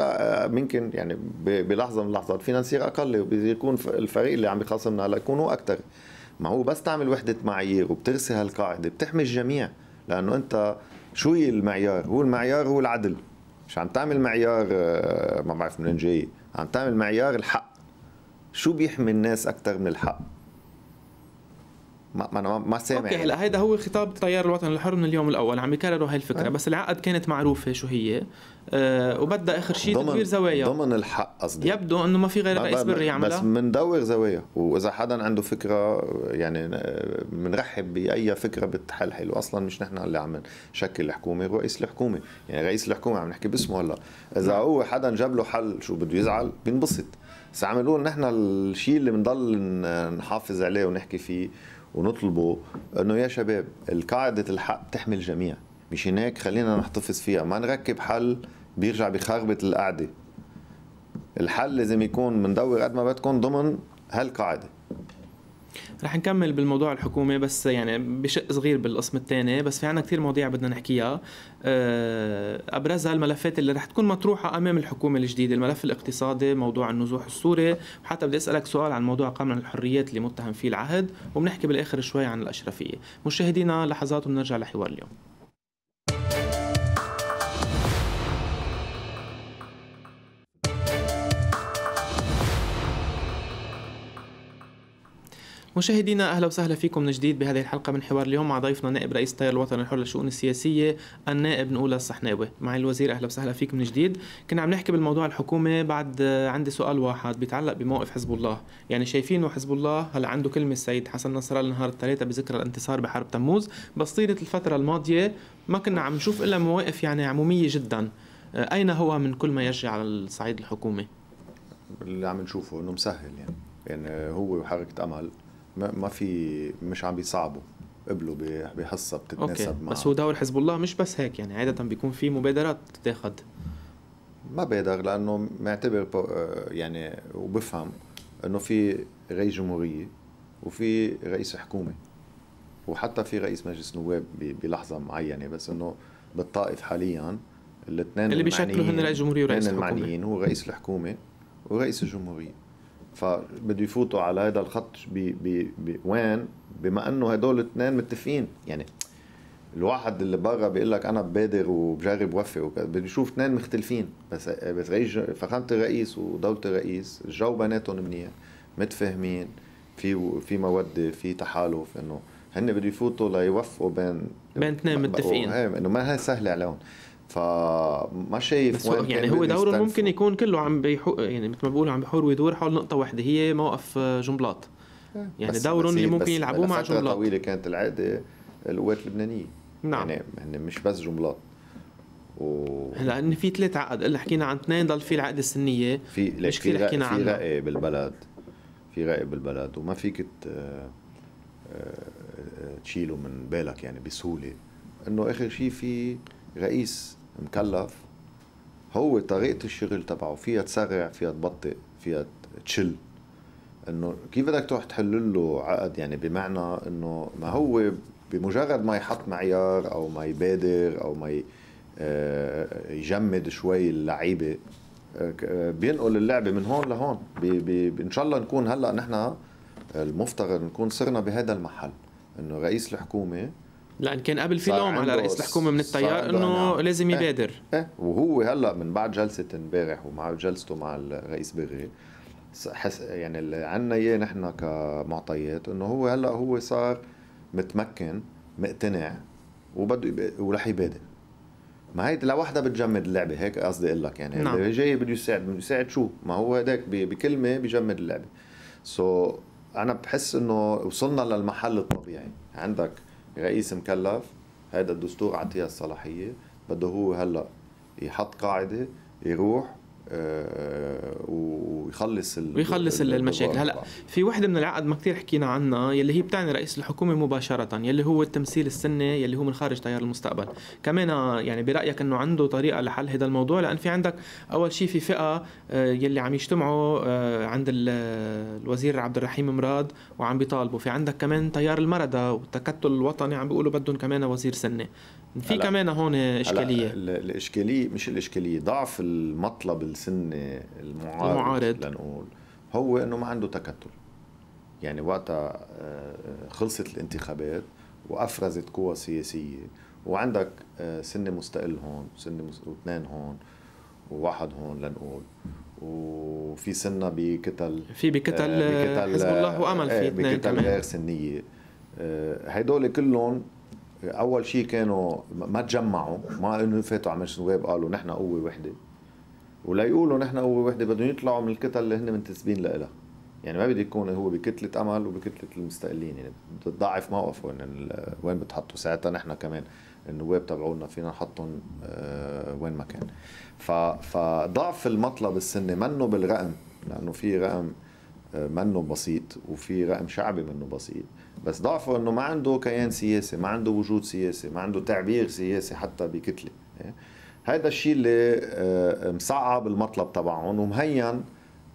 ممكن يعني بلحظة من اللحظات فينا نصير أقل وبيكون الفريق اللي عم يخاصمنا هلا يكون هو أكثر. ما هو بس تعمل وحده معايير وبترسي هالقاعده بتحمي الجميع لانه انت شو هي المعيار هو المعيار هو العدل مش عم تعمل معيار آه، ما بعرف منين جاي عم تعمل معيار الحق شو بيحمي الناس اكثر من الحق ما انا ما سامع اوكي هلا هيدا هو خطاب تيار الوطن الحر من اليوم الاول عم يكرروا هاي الفكره أه. بس العقد كانت معروفه شو هي أه وبدها اخر شيء تدوير زوايا ضمن الحق قصدي يبدو انه ما في غير رئيس بري يعملها بس بندور زوايا واذا حدا عنده فكره يعني بنرحب آه، باي فكره بتحل حلو اصلا مش نحن اللي عم نشكل الحكومه رئيس الحكومه يعني رئيس الحكومه عم نحكي باسمه هلا اذا أه. هو حدا جاب له حل شو بده يزعل بينبسط بس عم نقول نحن الشيء اللي بنضل نحافظ عليه ونحكي فيه ونطلبه انه يا شباب القاعده الحق بتحمي الجميع مش هناك خلينا نحتفظ فيها ما نركب حل بيرجع بخربط القعده الحل لازم يكون مندور قد ما بدكم ضمن هالقاعده رح نكمل بالموضوع الحكومي بس يعني بشق صغير بالقسم الثاني بس في عنا كثير مواضيع بدنا نحكيها آه، ابرزها الملفات اللي رح تكون مطروحه امام الحكومه الجديده الملف الاقتصادي موضوع النزوح السوري وحتى بدي اسالك سؤال عن موضوع قمع الحريات اللي متهم فيه العهد وبنحكي بالاخر شوي عن الاشرفيه مشاهدينا لحظات وبنرجع لحوار اليوم مشاهدينا اهلا وسهلا فيكم من جديد بهذه الحلقه من حوار اليوم مع ضيفنا نائب رئيس التيار الوطني الحر للشؤون السياسيه النائب نقول الصحناوي مع الوزير اهلا وسهلا فيك من جديد كنا عم نحكي بالموضوع الحكومه بعد آه، عندي سؤال واحد بيتعلق بموقف حزب الله يعني شايفين حزب الله هلا عنده كلمه السيد حسن نصر الله نهار الثلاثة بذكرى الانتصار بحرب تموز بس طيله الفتره الماضيه ما كنا عم نشوف الا مواقف يعني عموميه جدا آه، اين هو من كل ما يرجع على الصعيد الحكومي اللي عم نشوفه انه مسهل يعني يعني هو وحركه امل ما في مش عم بيصعبوا قبلوا بحصه بتتناسب أوكي. مع بس هو دور حزب الله مش بس هيك يعني عاده بيكون في مبادرات بتتاخذ ما بيدغ لانه معتبر آه، يعني وبفهم انه في رئيس جمهوريه وفي رئيس حكومه وحتى في رئيس مجلس نواب بلحظه معينه بس انه بالطائف حاليا الاثنين اللي بيشكلوا هن رئيس جمهوريه ورئيس الحكومه المعنيين هو رئيس الحكومه ورئيس الجمهوريه فبده يفوتوا على هذا الخط بي بي بي وين بما انه هدول الاثنين متفقين يعني الواحد اللي برا بيقول لك انا ببادر وبجرب وكذا بده يشوف اثنين مختلفين بس بس رئيس فخامه الرئيس ودوله الرئيس الجو بيناتهم منيح متفاهمين في في موده في تحالف انه هن بده يفوتوا ليوفقوا بين بين اثنين متفقين ايه انه ما هي سهله عليهم فما شايف بس وين يعني هو دوره ممكن يكون كله عم بيحور يعني مثل ما بيقولوا عم بيحور ويدور حول نقطه واحده هي موقف آه، جنبلاط يعني دورهم اللي ممكن يلعبوه مع جنبلاط طويله كانت العاده القوات اللبنانيه نعم يعني هن مش بس جنبلاط و... هلا ان في ثلاث عقد اللي حكينا عن اثنين ضل في العقد السنيه في مش كثير حكينا عنها في رقي بالبلد في رقي بالبلد وما فيك آه، آه، تشيله من بالك يعني بسهوله انه اخر شيء في رئيس مكلف هو طريقه الشغل تبعه فيها تسرع فيها تبطئ فيها تشل انه كيف بدك تروح تحل له عقد يعني بمعنى انه ما هو بمجرد ما يحط معيار او ما يبادر او ما آه، يجمد شوي اللعيبه آه، بينقل اللعبه من هون لهون بي بي ان شاء الله نكون هلا نحن المفترض نكون صرنا بهذا المحل انه رئيس الحكومه لان كان قبل في لوم على رئيس الحكومه من التيار انه نعم. لازم إيه. يبادر اه, اه وهو هلا من بعد جلسه امبارح ومع جلسته مع الرئيس بغي حس يعني اللي عندنا اياه نحن كمعطيات انه هو هلا هو صار متمكن مقتنع وبده ورح يبادر ما هي لوحدها بتجمد اللعبه هيك قصدي اقول لك يعني نعم. اللي جاي بده يساعد بده يساعد شو ما هو هداك بكلمه بجمد اللعبه سو so انا بحس انه وصلنا للمحل الطبيعي عندك رئيس مكلف هذا الدستور عطيها الصلاحيه بده هو هلا يحط قاعده يروح آه، ويخلص ويخلص المشاكل هلا في وحده من العقد ما كثير حكينا عنها يلي هي بتعني رئيس الحكومه مباشره يلي هو التمثيل السني يلي هو من خارج تيار المستقبل كمان يعني برايك انه عنده طريقه لحل هذا الموضوع لان في عندك اول شيء في فئه آه، يلي عم يجتمعوا آه، عند الوزير عبد الرحيم مراد وعم بيطالبوا في عندك كمان تيار المردة والتكتل الوطني عم بيقولوا بدهم كمان وزير سني في كمان هون اشكاليه الاشكاليه مش الاشكاليه ضعف المطلب السني المعارض, المعارض. لنقول هو انه ما عنده تكتل يعني وقتها آه، خلصت الانتخابات وافرزت قوى سياسيه وعندك آه، سن مستقل هون سن واثنين هون وواحد هون لنقول وفي سنة بكتل في بكتل آه، حزب الله وامل في اثنين كمان بكتل غير سنية هدول كلهم اول شيء كانوا ما تجمعوا ما انه فاتوا على مجلس النواب قالوا نحن قوه وحده وليقولوا نحن قوه وحده بدهم يطلعوا من الكتل اللي هن منتسبين لها يعني ما بده يكون هو بكتله امل وبكتله المستقلين يعني بتضعف موقفه إن وين بتحطوا ساعتها نحن كمان النواب تبعونا فينا نحطهم آه، وين ما كان فضعف المطلب السني منه بالرقم لانه في رقم آه، منه بسيط وفي رقم شعبي منه بسيط بس ضعفه انه ما عنده كيان سياسي ما عنده وجود سياسي ما عنده تعبير سياسي حتى بكتله هذا إيه؟ الشيء اللي آه، مصعب المطلب تبعهم ومهين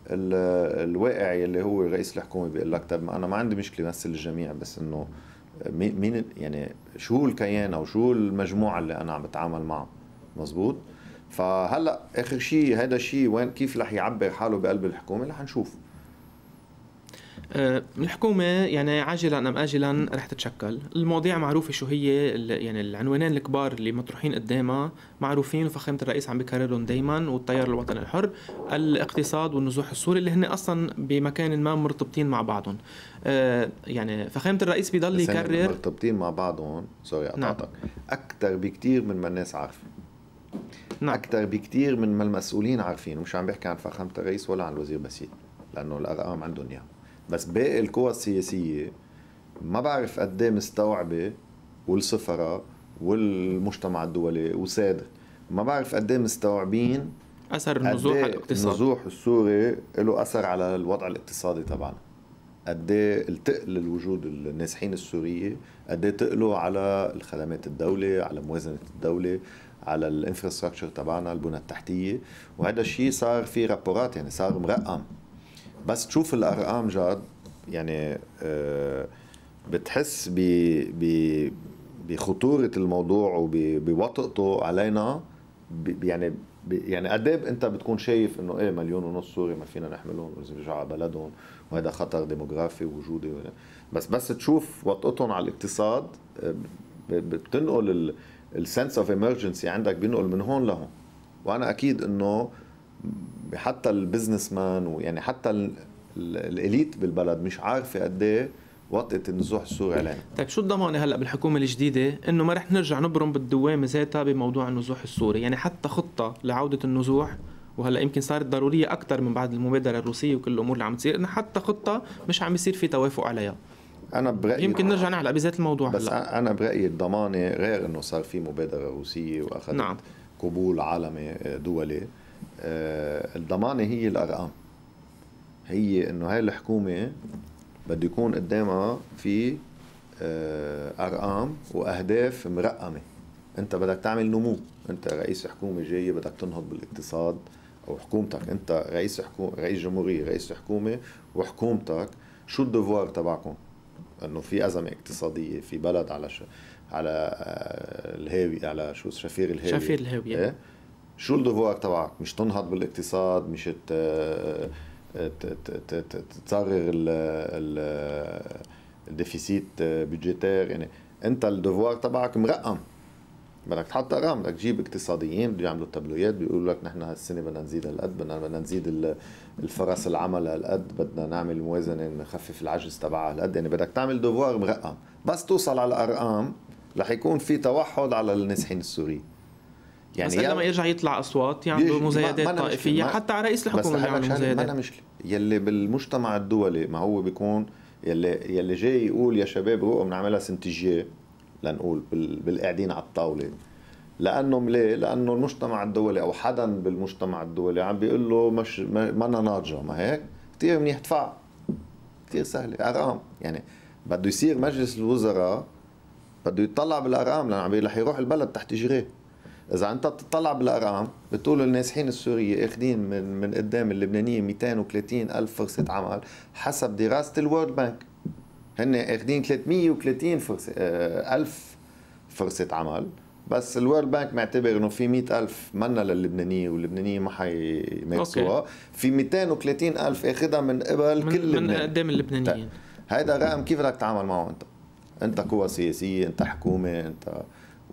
الواقع اللي هو رئيس الحكومه بيقول لك طب انا ما عندي مشكله مثل الجميع بس انه مين يعني شو الكيان او شو المجموعه اللي انا عم بتعامل معها مزبوط فهلا اخر شيء هذا الشيء وين كيف رح يعبر حاله بقلب الحكومه رح نشوف آه، الحكومة يعني عاجلا أم آجلا رح تتشكل المواضيع معروفة شو هي يعني العنوانين الكبار اللي مطروحين قدامها معروفين وفخامة الرئيس عم بكررهم دايما والتيار الوطني الحر الاقتصاد والنزوح السوري اللي هن أصلا بمكان ما مرتبطين مع بعضهم آه، يعني فخامة الرئيس بيضل يكرر مرتبطين مع بعضهم سوري نعم. قطعتك نعم. أكثر بكثير من ما الناس عارفة نعم. أكثر بكثير من ما المسؤولين عارفين ومش عم بحكي عن فخامة الرئيس ولا عن الوزير بسيط لأنه الأرقام عندهم إياها بس باقي القوى السياسيه ما بعرف قد ايه مستوعبه والسفراء والمجتمع الدولي وسادة ما بعرف قد ايه مستوعبين اثر النزوح ايه على الاقتصاد النزوح السوري له اثر على الوضع الاقتصادي تبعنا قد ايه التقل الوجود النازحين السوريه قد ايه تقلوا على الخدمات الدوله على موازنه الدوله على الانفراستراكشر تبعنا البنى التحتيه وهذا الشيء صار في رابورات يعني صار مرقم بس تشوف الارقام جاد يعني آه، بتحس ب ب بخطوره الموضوع وبوطئته علينا يعني يعني قد ايه انت بتكون شايف انه ايه مليون ونص سوري ما فينا نحملهم لازم يرجعوا على بلدهم وهذا خطر ديموغرافي وجودي بس بس تشوف وطئتهم على الاقتصاد آه، بتنقل السنس اوف ايمرجنسي عندك بينقل من هون لهون وانا اكيد انه حتى البزنس مان ويعني حتى الاليت بالبلد مش عارفه قد ايه وطئه النزوح السوري علينا طيب شو الضمانه هلا بالحكومه الجديده انه ما رح نرجع نبرم بالدوامه ذاتها بموضوع النزوح السوري يعني حتى خطه لعوده النزوح وهلا يمكن صارت ضروريه اكثر من بعد المبادره الروسيه وكل الامور اللي عم تصير انه حتى خطه مش عم يصير في توافق عليها انا برايي يمكن نرجع نعلق بذات الموضوع بس هلأ. انا برايي الضمانه غير انه صار في مبادره روسيه واخذت نعم. قبول عالمي آه، دولي آه، الضمانة هي الأرقام هي إنه هاي الحكومة بده يكون قدامها في آه، أرقام وأهداف مرقمة أنت بدك تعمل نمو أنت رئيس حكومة جاية بدك تنهض بالاقتصاد أو حكومتك أنت رئيس حكومة رئيس جمهورية رئيس حكومة وحكومتك شو الدفوار تبعكم انه في ازمه اقتصاديه في بلد على ش... على آه، الهاوي على شو شفير الهاوي شفير الهاوي إيه؟ شو الدفوار تبعك مش تنهض بالاقتصاد مش تصغر الديفيسيت بيجيتير يعني انت الدفوار تبعك مرقم بدك تحط ارقام بدك تجيب اقتصاديين بده يعملوا تابلويات بيقولوا لك نحن هالسنه بدنا نزيد هالقد بدنا بدنا نزيد الفرص العمل هالقد بدنا نعمل موازنه نخفف العجز تبعها هالقد يعني بدك تعمل دوفوار مرقم بس توصل على الارقام رح يكون في توحد على النازحين السوريين يعني بس لما يرجع يطلع اصوات يعملوا يعني مزايدات طائفيه حتى على رئيس الحكومه اللي يعمل مزايدات ما مشكله يلي بالمجتمع الدولي ما هو بيكون يلي يلي جاي يقول يا شباب روقوا بنعملها سنتجيه لنقول بالقاعدين على الطاوله لانهم ليه؟ لانه المجتمع الدولي او حدا بالمجتمع الدولي عم بيقول له مش مانا ناضجه ما هيك؟ كثير منيح ادفع كثير سهله ارقام يعني بده يصير مجلس الوزراء بده يطلع بالارقام لانه عم رح يروح البلد تحت اجريه اذا انت بتطلع بالارقام بتقول النازحين السوريه اخذين من من قدام اللبنانيين 230 الف فرصه عمل حسب دراسه الورد بانك هن اخذين 330 فرصه آه، الف فرصه عمل بس الورد بانك معتبر انه في 100 الف منا للبنانيه واللبنانيه ما حيمارسوها في 230 الف اخذها من قبل من كل من قدام اللبنانيين طيب. هيدا رقم كيف بدك تتعامل معه انت انت قوى سياسيه انت حكومه انت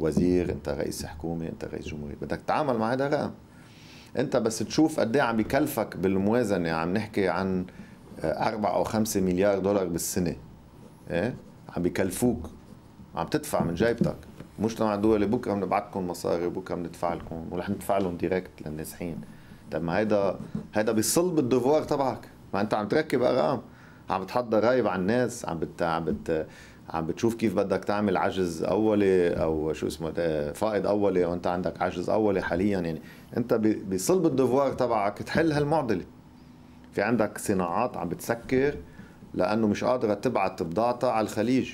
وزير انت رئيس حكومه انت رئيس جمهوريه بدك تتعامل مع هذا الرقم انت بس تشوف قد ايه عم بكلفك بالموازنه عم نحكي عن 4 آه، او 5 مليار دولار بالسنه ايه عم بكلفوك عم تدفع من جيبتك المجتمع الدولي بكره بنبعتكم مصاري وبكره بندفع لكم ورح ندفع لهم ديركت للنازحين طب ما هيدا هيدا بصلب الدفوار تبعك ما انت عم تركب ارقام عم بتحضر رايب على الناس عم بت عم بت عم بتشوف كيف بدك تعمل عجز اولي او شو اسمه آه، فائض اولي وانت عندك عجز اولي حاليا يعني انت بصلب الدفوار تبعك تحل هالمعضله في عندك صناعات عم بتسكر لانه مش قادره تبعت بضاعتها على الخليج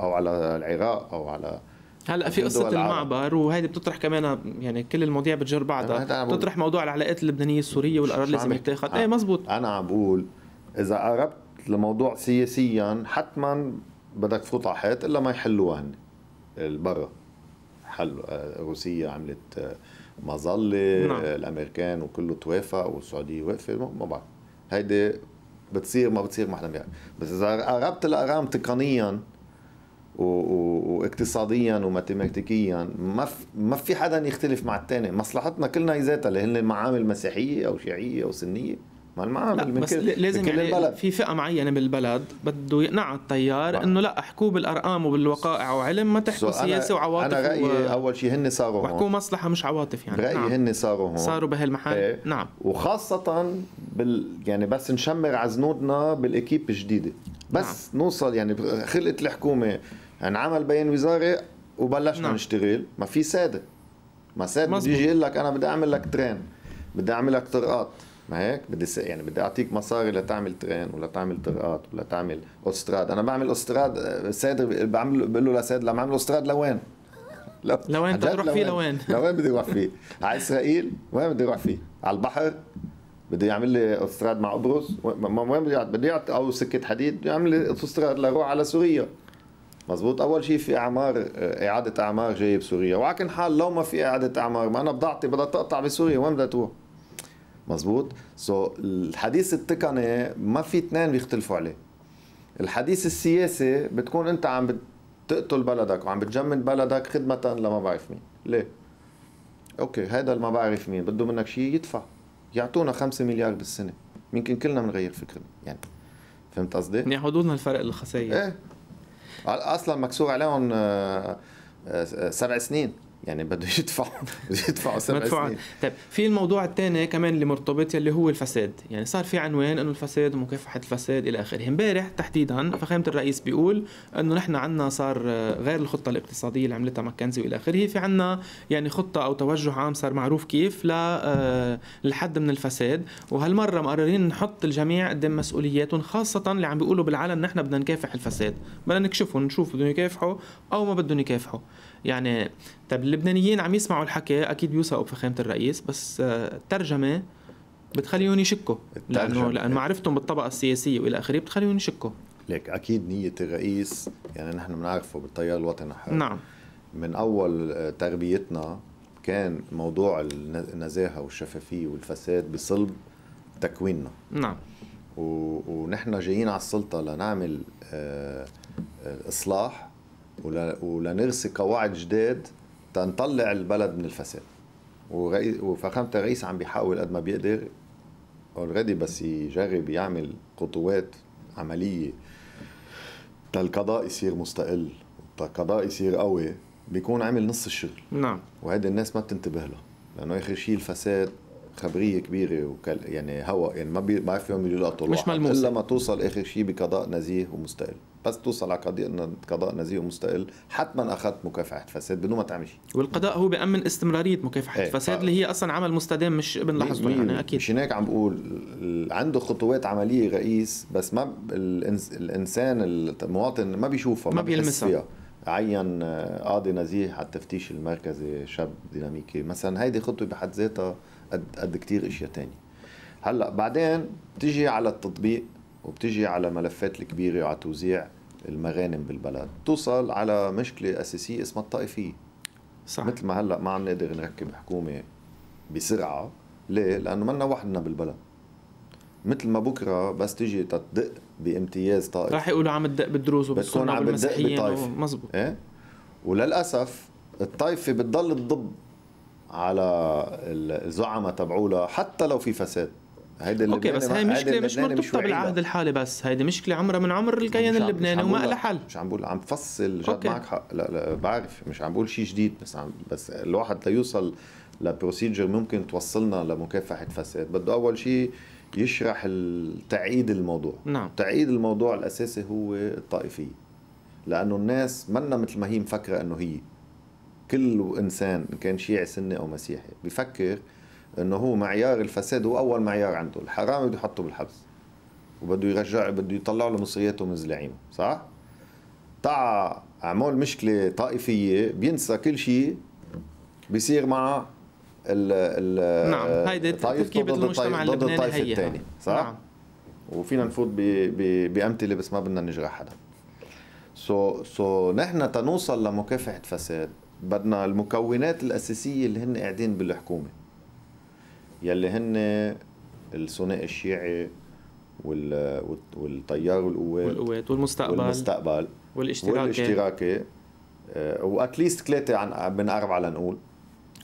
او على العراق او على هلا في قصه المعبر وهيدي بتطرح كمان يعني كل المواضيع بتجر بعضها بتطرح موضوع العلاقات اللبنانيه السوريه والقرار لازم يتاخذ ايه مزبوط انا عم بقول اذا قربت لموضوع سياسيا حتما بدك تفوت على حيط الا ما يحلوها هن برا حل آه، روسيا عملت آه، مظله نعم. آه، الامريكان وكله توافق والسعوديه وقفت ما بعرف هيدي بتصير ما بتصير ما حدا بيعرف بس اذا قربت الارقام تقنيا و... و... واقتصاديا وماتيماتيكيا ما ف... ما في حدا يختلف مع الثاني مصلحتنا كلنا ذاتها اللي هن معامل مسيحيه او شيعيه او سنيه ما المعامل من بس كل لازم من كل يعني البلد. في فئه معينه بالبلد بده يقنع التيار انه لا احكوا بالارقام وبالوقائع وعلم ما تحكوا سياسه وعواطف انا رايي و... اول شيء هن صاروا هون احكوا مصلحه مش عواطف يعني رايي نعم. هن صاروا هون صاروا بهالمحل ايه. نعم وخاصه بال يعني بس نشمر عزنودنا بالاكيب الجديده بس نعم. نوصل يعني خلقت الحكومه انعمل يعني بيان وزاري وبلشنا نعم. نشتغل ما في ساده ما ساده بيجي يقول لك انا بدي اعمل لك ترين بدي اعمل لك طرقات ما هيك بدي س... يعني بدي اعطيك مصاري لتعمل ترين ولا تعمل طرقات ولا تعمل اوستراد انا بعمل اوستراد سيد بعمل بقول له لسيد لما اعمل اوستراد لوين لو لوين بدي اروح فيه لوين لوين بدي اروح فيه على اسرائيل وين بدي اروح فيه على البحر بده يعمل لي اوستراد مع قبرص وين بده بده يعطي او سكه حديد بدي يعمل لي اوستراد لروح على سوريا مزبوط اول شيء في اعمار اعاده اعمار جايه بسوريا وعكن حال لو ما في اعاده اعمار ما انا بضعتي بدها تقطع بسوريا وين بدها تروح مزبوط سو so, الحديث التقني ما في اثنين بيختلفوا عليه الحديث السياسي بتكون انت عم بتقتل بلدك وعم بتجمد بلدك خدمة لما بعرف مين ليه اوكي هذا اللي ما بعرف مين بده منك شيء يدفع يعطونا خمسة مليار بالسنة يمكن كلنا بنغير فكرنا يعني فهمت قصدي؟ يعني حدودنا الفرق الخسائر ايه اصلا مكسور عليهم آه، آه، سبع سنين يعني بده يدفع بده يدفع سبع سنين طيب في الموضوع الثاني كمان اللي مرتبط اللي هو الفساد يعني صار في عنوان انه الفساد ومكافحه الفساد الى اخره امبارح تحديدا فخامه الرئيس بيقول انه نحن عندنا صار غير الخطه الاقتصاديه اللي عملتها ماكنزي والى اخره في عندنا يعني خطه او توجه عام صار معروف كيف آه، للحد من الفساد وهالمره مقررين نحط الجميع قدام مسؤولياتهم خاصه اللي عم بيقولوا بالعلن نحن بدنا نكافح الفساد بدنا نكشفهم نشوف بدهم يكافحوا او ما بدهم يكافحوا يعني طب اللبنانيين عم يسمعوا الحكي اكيد بيوثقوا بفخامه الرئيس بس آه، الترجمه بتخليهم يشكوا لانه لانه معرفتهم بالطبقه السياسيه والى اخره بتخليهم يشكوا ليك اكيد نيه الرئيس يعني نحن بنعرفه بالتيار الوطني الحر نعم من اول آه، تربيتنا كان موضوع النزاهه والشفافيه والفساد بصلب تكويننا نعم و... ونحن جايين على السلطه لنعمل آه، اصلاح ولنرسي قواعد جداد تنطلع البلد من الفساد ورئيس وفخامه الرئيس عم بيحاول قد ما بيقدر اوريدي بس يجرب يعمل خطوات عمليه القضاء يصير مستقل القضاء يصير قوي بيكون عمل نص الشغل نعم وهيدي الناس ما بتنتبه له لانه اخر شيء الفساد خبريه كبيره وكل يعني هوا يعني ما بيعرفوا ما فيهم مش ملموس الا ما توصل اخر شيء بقضاء نزيه ومستقل بس توصل على قضيه قضاء نزيه ومستقل حتما اخذت مكافحه فساد بدون ما تعمل شيء والقضاء هو بيامن استمراريه مكافحه ايه الفساد ف... اللي هي اصلا عمل مستدام مش ابن لحظته يعني اكيد مش هناك عم بقول عنده خطوات عمليه رئيس بس ما الانس... الانسان المواطن ما بيشوفها ما, ما بيلمسها عين آه، قاضي نزيه على التفتيش المركزي شاب ديناميكي مثلا هيدي خطوه بحد ذاتها قد قد كثير اشياء ثانيه هلا بعدين تيجي على التطبيق وبتجي على ملفات الكبيره وعلى توزيع المغانم بالبلد توصل على مشكله اساسيه اسمها الطائفيه صح مثل ما هلا ما عم نقدر نركب حكومه بسرعه ليه؟ لانه منا وحدنا بالبلد مثل ما بكره بس تجي تدق بامتياز طائفي راح يقولوا عم تدق بالدروز وبتكون عم تدق بالطائفه مزبوط ايه وللاسف الطائفه بتضل تضب على الزعماء تبعولها حتى لو في فساد هيدا اوكي بس هاي مشكله مش مرتبطه بالعهد الحالي بس هيدي مشكله عمرها من عمر الكيان اللبناني وما لها حل مش عم بقول عم فصل جد أوكي. معك حق لا, لا بعرف مش عم بقول شيء جديد بس عم بس الواحد ليوصل لبروسيجر ممكن توصلنا لمكافحه فساد بده اول شيء يشرح تعقيد الموضوع نعم. تعقيد الموضوع الاساسي هو الطائفيه لانه الناس منا مثل ما هي مفكره انه هي كل انسان ان كان شيعي سني او مسيحي بفكر انه هو معيار الفساد هو اول معيار عنده الحرامي بده يحطه بالحبس وبده يرجع بده يطلع له مصرياته من زلعيمه صح تعا اعمال مشكله طائفيه بينسى كل شيء بيصير مع ال ال نعم هيدي تركيبه المجتمع ضد الطائفه الثانيه صح نعم. وفينا نفوت بامثله بس ما بدنا نجرح حدا سو so, سو so, نحن تنوصل لمكافحه فساد بدنا المكونات الاساسيه اللي هن قاعدين بالحكومه يلي هن الثنائي الشيعي وال والتيار والقوات والقوات والمستقبل والمستقبل والاشتراكي والاشتراكي آه، واتليست ثلاثه عن من اربعه لنقول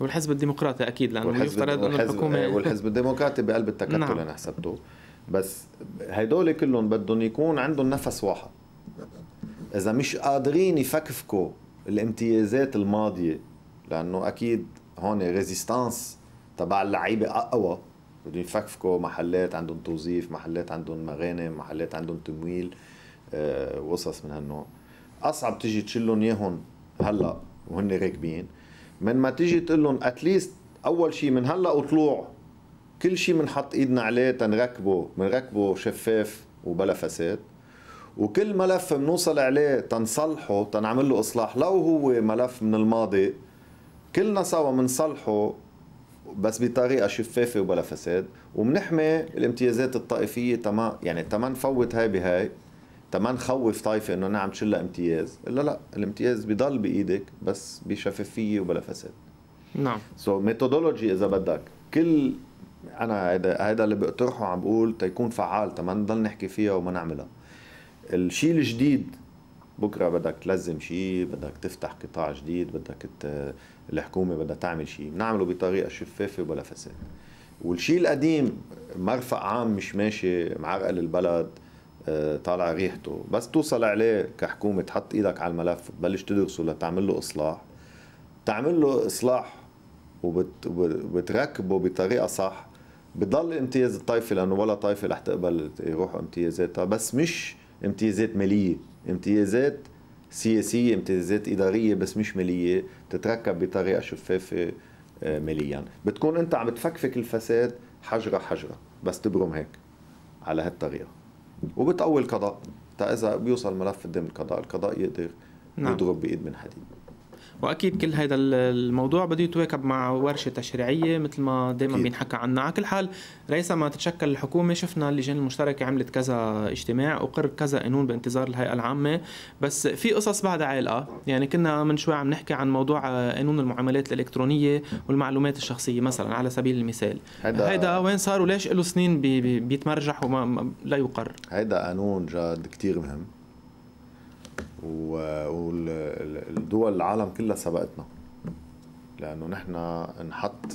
والحزب الديمقراطي اكيد لانه يفترض انه الحكومه آه، والحزب الديمقراطي بقلب التكتل نعم. انا حسبته بس هدول كلهم بدهم يكون عندهم نفس واحد اذا مش قادرين يفكفكوا الامتيازات الماضيه لانه اكيد هون ريزيستانس تبع اللعيبه اقوى بدهم يفكفكوا محلات عندهم توظيف محلات عندهم مغانم محلات عندهم تمويل أه وقصص من هالنوع اصعب تيجي تشلهم اياهم هلا وهن راكبين من ما تيجي تقول لهم اتليست اول شيء من هلا وطلوع كل شيء بنحط ايدنا عليه تنركبه بنركبه شفاف وبلا فساد وكل ملف بنوصل عليه تنصلحه تنعمل له اصلاح لو هو ملف من الماضي كلنا سوا بنصلحه بس بطريقه شفافه وبلا فساد وبنحمي الامتيازات الطائفيه تما يعني تما نفوت هاي بهاي تما نخوف طائفه انه نعم تشلها امتياز لا لا الامتياز بضل بايدك بس بشفافيه وبلا فساد نعم سو ميثودولوجي اذا بدك كل انا هذا هذا اللي بقترحه عم بقول تيكون فعال تما نضل نحكي فيها وما نعملها الشيء الجديد بكره بدك تلزم شيء بدك تفتح قطاع جديد بدك الحكومه بدها تعمل شيء بنعمله بطريقه شفافه وبلا فساد والشيء القديم مرفق عام مش ماشي معرقل البلد آه، طالع ريحته بس توصل عليه كحكومه تحط ايدك على الملف وتبلش تدرسه لتعمل له اصلاح تعمل له اصلاح وبتركبه بطريقه صح بضل امتياز الطائفه لانه ولا طائفه رح تقبل يروحوا امتيازاتها بس مش امتيازات ماليه امتيازات سياسيه امتيازات اداريه بس مش ماليه تتركب بطريقه شفافه آه، ماليا بتكون انت عم تفكفك الفساد حجره حجره بس تبرم هيك على هالطريقه وبتقوي القضاء تا اذا بيوصل ملف قدام القضاء القضاء يقدر نعم. يضرب بايد من حديد واكيد كل هذا الموضوع بده يتواكب مع ورشه تشريعيه مثل ما دائما بينحكى عنا على كل حال رئيسة ما تتشكل الحكومه شفنا اللجان المشتركه عملت كذا اجتماع اقر كذا قانون بانتظار الهيئه العامه بس في قصص بعد عالقه يعني كنا من شوي عم نحكي عن موضوع قانون المعاملات الالكترونيه والمعلومات الشخصيه مثلا على سبيل المثال هيدا, وين صار وليش له سنين بيتمرجح وما لا يقر هيدا قانون جاد كثير مهم والدول العالم كلها سبقتنا لانه نحن انحط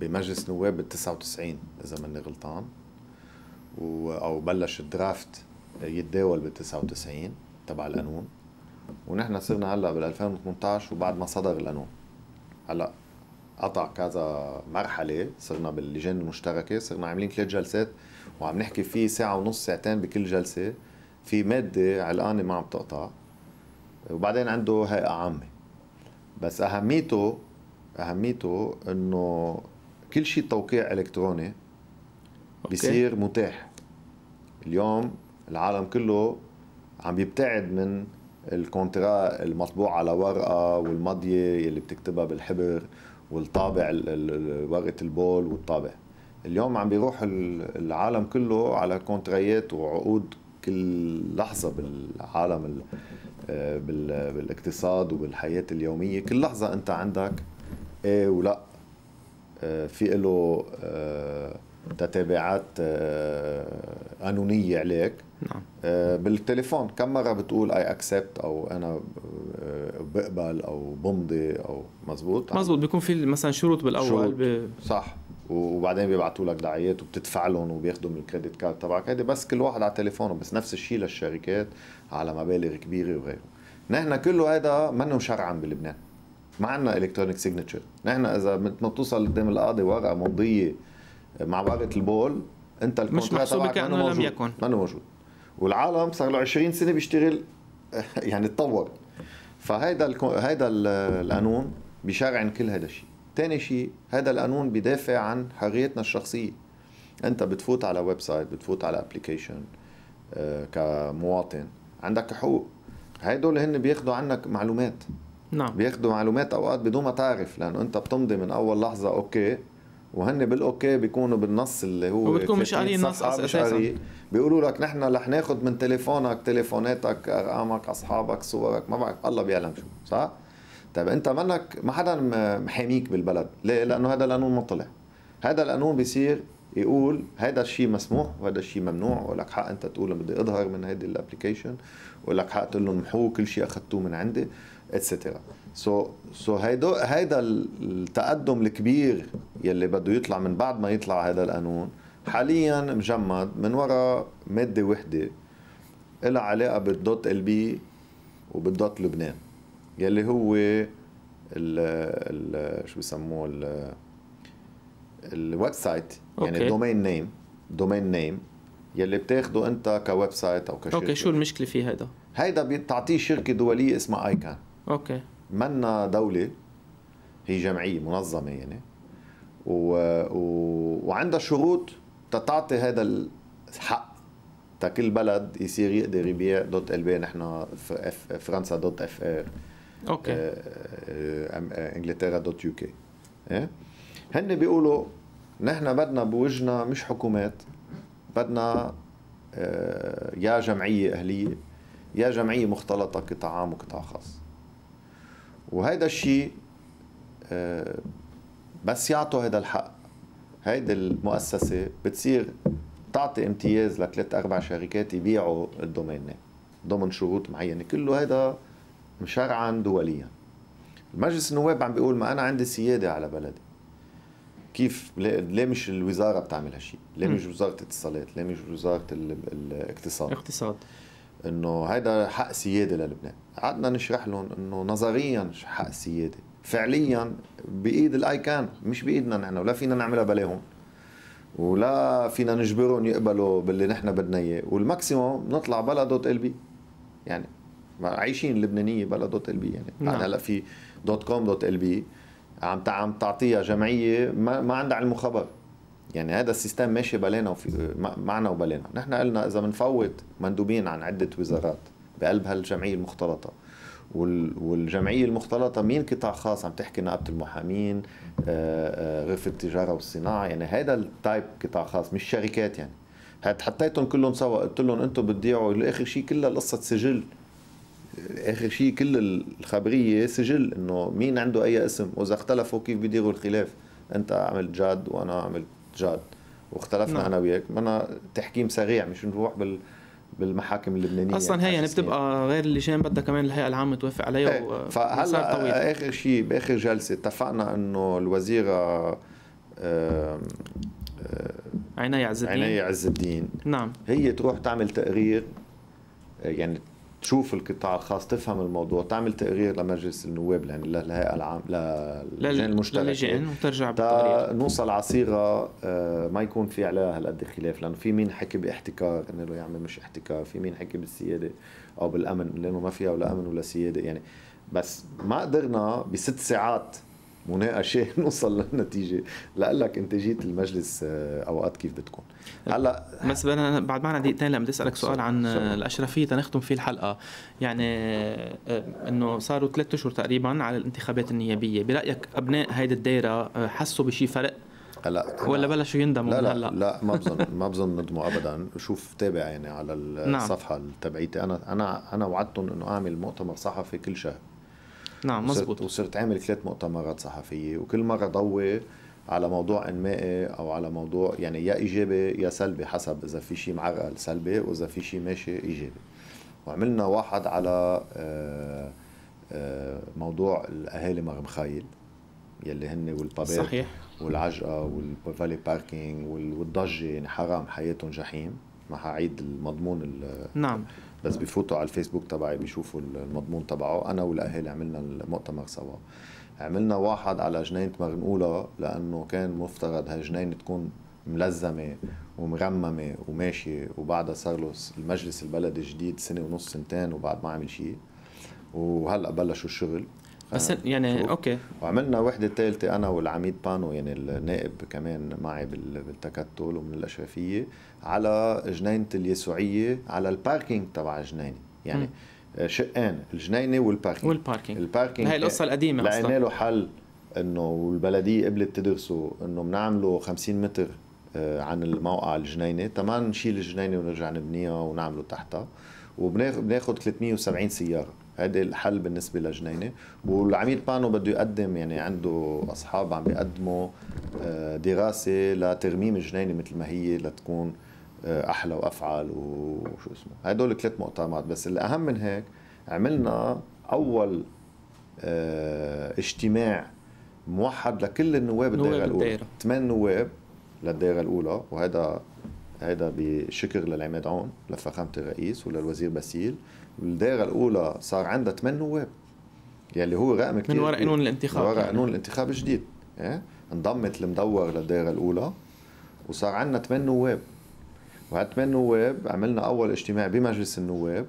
بمجلس نواب بال 99 اذا ماني غلطان او بلش الدرافت يتداول بال 99 تبع القانون ونحن صرنا هلا بال 2018 وبعد ما صدر القانون هلا قطع كذا مرحله صرنا باللجان المشتركه صرنا عاملين ثلاث جلسات وعم نحكي فيه ساعه ونص ساعتين بكل جلسه في ماده علقانه ما عم تقطع وبعدين عنده هيئه عامه بس اهميته اهميته انه كل شيء توقيع الكتروني بيصير متاح اليوم العالم كله عم يبتعد من الكونترا المطبوع على ورقه والمضيه اللي بتكتبها بالحبر والطابع ورقه البول والطابع اليوم عم بيروح العالم كله على كونتريات وعقود كل لحظه بالعالم آه، بالاقتصاد وبالحياه اليوميه كل لحظه انت عندك ايه ولا آه، في له آه، تتابعات قانونيه عليك نعم بالتليفون كم مره بتقول اي اكسبت او انا بقبل او بمضي او مزبوط مزبوط بيكون في مثلا شروط بالاول شروط. صح وبعدين بيبعتوا لك دعايات وبتدفع لهم وبياخذوا من الكريدت كارد تبعك هيدي بس كل واحد على تليفونه بس نفس الشيء للشركات على مبالغ كبيره وغيره نحن كله هذا منه شرعا بلبنان ما عندنا الكترونيك سيجنتشر نحن اذا مثل ما بتوصل قدام القاضي ورقه ممضيه مع ورقه البول انت مش تبعك كانه لم موجود. يكن منه موجود والعالم صار له 20 سنه بيشتغل يعني تطور فهيدا هيدا القانون بشرعن كل هذا الشيء ثاني شيء هذا القانون بدافع عن حريتنا الشخصيه انت بتفوت على ويب سايت بتفوت على ابلكيشن آه، كمواطن عندك حقوق هدول هن بياخدوا عنك معلومات نعم بياخدوا معلومات اوقات بدون ما تعرف لانه انت بتمضي من اول لحظه اوكي وهن بالاوكي بيكونوا بالنص اللي هو وبتكون مش قاريين النص اساسا بيقولوا لك نحن رح ناخذ من تليفونك تليفوناتك ارقامك اصحابك صورك ما بعرف الله بيعلم شو صح؟ طيب انت منك ما حدا محاميك بالبلد ليه؟ لانه هذا القانون ما طلع هذا القانون بيصير يقول هذا الشيء مسموح وهذا الشيء ممنوع ولك حق انت تقول بدي اظهر من هيدي الابلكيشن ولك حق تقول لهم محوه كل شيء اخذتوه من عندي اتسترا سو سو هيدو هيدا التقدم الكبير يلي بده يطلع من بعد ما يطلع هذا القانون حاليا مجمد من وراء ماده وحده لها علاقه بالدوت ال بي وبالدوت لبنان يلي هو ال ال شو بسموه الويب سايت يعني أوكي. الدومين نيم دومين نيم يلي بتاخده انت كويب سايت او كشركه اوكي شو المشكله في هيدا؟ هيدا بتعطيه شركه دوليه اسمها ايكان اوكي منا دولة هي جمعية منظمة يعني و... و... وعندها شروط تتعطي هذا الحق كل بلد يصير يقدر يبيع دوت ال بي نحن فرنسا دوت اف ار اوكي آه، آه، آه، انجلترا دوت يو كي هن بيقولوا نحن بدنا بوجنا مش حكومات بدنا آه، يا جمعية أهلية يا جمعية مختلطة قطاع عام وقطاع خاص وهيدا الشيء آه، بس يعطوا هيدا الحق هيدي المؤسسة بتصير تعطي امتياز لثلاث أربع شركات يبيعوا الدومين ضمن شروط معينة كله هيدا مشرعا دوليا مجلس النواب عم بيقول ما أنا عندي سيادة على بلدي كيف ليه مش الوزاره بتعمل هالشيء؟ ليه مش وزاره الاتصالات؟ ليه مش وزاره الاقتصاد؟ الاقتصاد انه هيدا حق سياده للبنان، قعدنا نشرح لهم انه نظريا حق سياده، فعليا بايد الايكان مش بايدنا نحن ولا فينا نعملها بلاهم ولا فينا نجبرهم يقبلوا باللي نحن بدنا اياه، والماكسيموم نطلع بلا دوت ال بي يعني عايشين لبنانيه بلا دوت ال بي يعني نعم. هلا في دوت كوم دوت ال بي عم عم تعطيها جمعيه ما, ما عندها علم وخبر يعني هذا السيستم ماشي بلينا وفي معنا وبلينا نحن قلنا اذا بنفوت مندوبين عن عده وزارات بقلب هالجمعيه المختلطه والجمعيه المختلطه مين قطاع خاص عم تحكي نقابه المحامين آه، آه، غرفه التجاره والصناعه يعني هذا التايب قطاع خاص مش شركات يعني حطيتهم كلهم سوا قلت لهم انتم بتضيعوا لاخر شيء كلها قصه سجل اخر شيء كل الخبريه سجل انه مين عنده اي اسم واذا اختلفوا كيف بيديروا الخلاف انت عملت جاد وانا عملت جاد واختلفنا نعم. انا وياك ما تحكيم سريع مش نروح بال بالمحاكم اللبنانيه اصلا هي يعني بتبقى غير اللجان بدها كمان الهيئه العامه توافق عليها إيه، فهلا اخر شيء باخر جلسه اتفقنا انه الوزيره عناية عز الدين عناية عز الدين نعم هي تروح تعمل تقرير يعني تشوف القطاع الخاص تفهم الموضوع تعمل تقرير لمجلس النواب يعني للهيئه العام للجان المشتركه يعني وترجع نوصل على صيغه آه، ما يكون في عليها هالقد خلاف لانه في مين حكي باحتكار انه له يعمل مش احتكار في مين حكي بالسياده او بالامن لانه ما فيها ولا امن ولا سياده يعني بس ما قدرنا بست ساعات مناقشه نوصل للنتيجه لقلك انت انتاجيه المجلس آه، اوقات كيف بتكون هلا بس انا بعد معنا دقيقتين لما بدي اسالك سؤال عن الاشرفيه تنختم فيه الحلقه يعني آه، آه، انه صاروا ثلاثة اشهر تقريبا على الانتخابات النيابيه برايك ابناء هيدي الدائره حسوا بشي فرق هلا ولا بلشوا يندموا لا لا لا ما بظن ما بظن ندموا ابدا شوف تابع يعني على نعم. الصفحه تبعيتي انا انا انا وعدتهم انه اعمل مؤتمر صحفي كل شهر نعم مزبوط وصرت عامل ثلاث مؤتمرات صحفيه وكل مره ضوي على موضوع انمائي او على موضوع يعني يا ايجابي يا سلبي حسب اذا في شيء معرقل سلبي واذا في شيء ماشي ايجابي وعملنا واحد على آه، آه، موضوع الاهالي مغمخايل يلي هن والبابات صحيح والعجقه والفالي باركينج والضجه يعني حرام حياتهم جحيم ما حعيد المضمون نعم بس بفوتوا على الفيسبوك تبعي بيشوفوا المضمون تبعه انا والاهالي عملنا المؤتمر سوا عملنا واحد على جنينه مغنقوله لانه كان مفترض هالجنينه تكون ملزمه ومرممه وماشيه وبعدها صار له المجلس البلدي جديد سنه ونص سنتين وبعد ما عمل شيء وهلا بلشوا الشغل بس يعني شوف. اوكي وعملنا وحده ثالثه انا والعميد بانو يعني النائب كمان معي بالتكتل ومن الاشرفيه على جنينه اليسوعيه على الباركينج تبع جنينه يعني شقين الجنينه والباركينج والباركينج الباركينج هي القصه القديمه لقينا له حل انه البلديه قبلت تدرسه انه بنعمله 50 متر آه، عن الموقع الجنينه تمام نشيل الجنينه ونرجع نبنيها ونعمله تحتها وبناخذ 370 سياره هذا الحل بالنسبه لجنينه والعميد بانو بده يقدم يعني عنده اصحاب عم بيقدموا آه، دراسه لترميم الجنينه مثل ما هي لتكون آه، احلى وافعل وشو اسمه هدول ثلاث مؤتمرات بس الاهم من هيك عملنا اول آه، اجتماع موحد لكل النواب الدائره الاولى ثمان نواب للدائره الاولى وهذا هذا بشكر للعماد عون لفخامه الرئيس وللوزير باسيل الدائره الاولى صار عندها ثمان نواب يلي يعني هو رقم كثير من وراء قانون الانتخاب من وراء قانون يعني. الانتخاب الجديد ايه انضمت المدور للدائره الاولى وصار عندنا ثمان نواب وقت من نواب عملنا اول اجتماع بمجلس النواب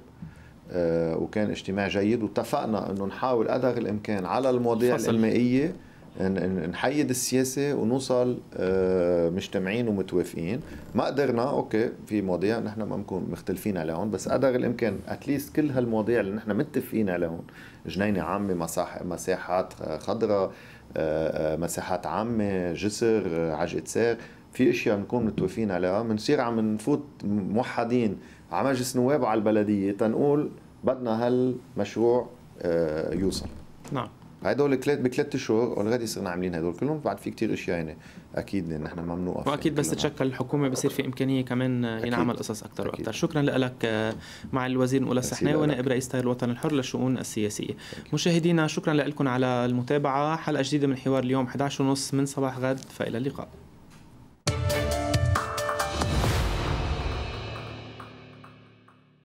آه، وكان اجتماع جيد واتفقنا انه نحاول قدر الامكان على المواضيع المائيه نحيد السياسه ونوصل آه، مجتمعين ومتوافقين ما قدرنا اوكي في مواضيع نحن ما نكون مختلفين عليهم بس قدر الامكان اتليست كل هالمواضيع اللي نحن متفقين عليهم جنينه عامه مساح مساحات خضراء آه، مساحات عامه جسر عجقه سير في اشياء بنكون متوافقين عليها بنصير عم نفوت موحدين على مجلس نواب وعلى البلديه تنقول بدنا هالمشروع آه، يوصل نعم هدول ثلاث بثلاث شهور اوريدي صرنا عاملين هدول كلهم بعد في كثير اشياء يعني اكيد نحن بنوقف واكيد بس تتشكل الحكومه بصير في امكانيه كمان آه، ينعمل قصص اكثر واكثر شكرا لك آه، مع الوزير الاولى السحناوي ونائب رئيس تيار الوطن الحر للشؤون السياسيه مشاهدينا شكرا لكم على المتابعه حلقه جديده من حوار اليوم 11:30 من صباح غد فالى اللقاء Thank you.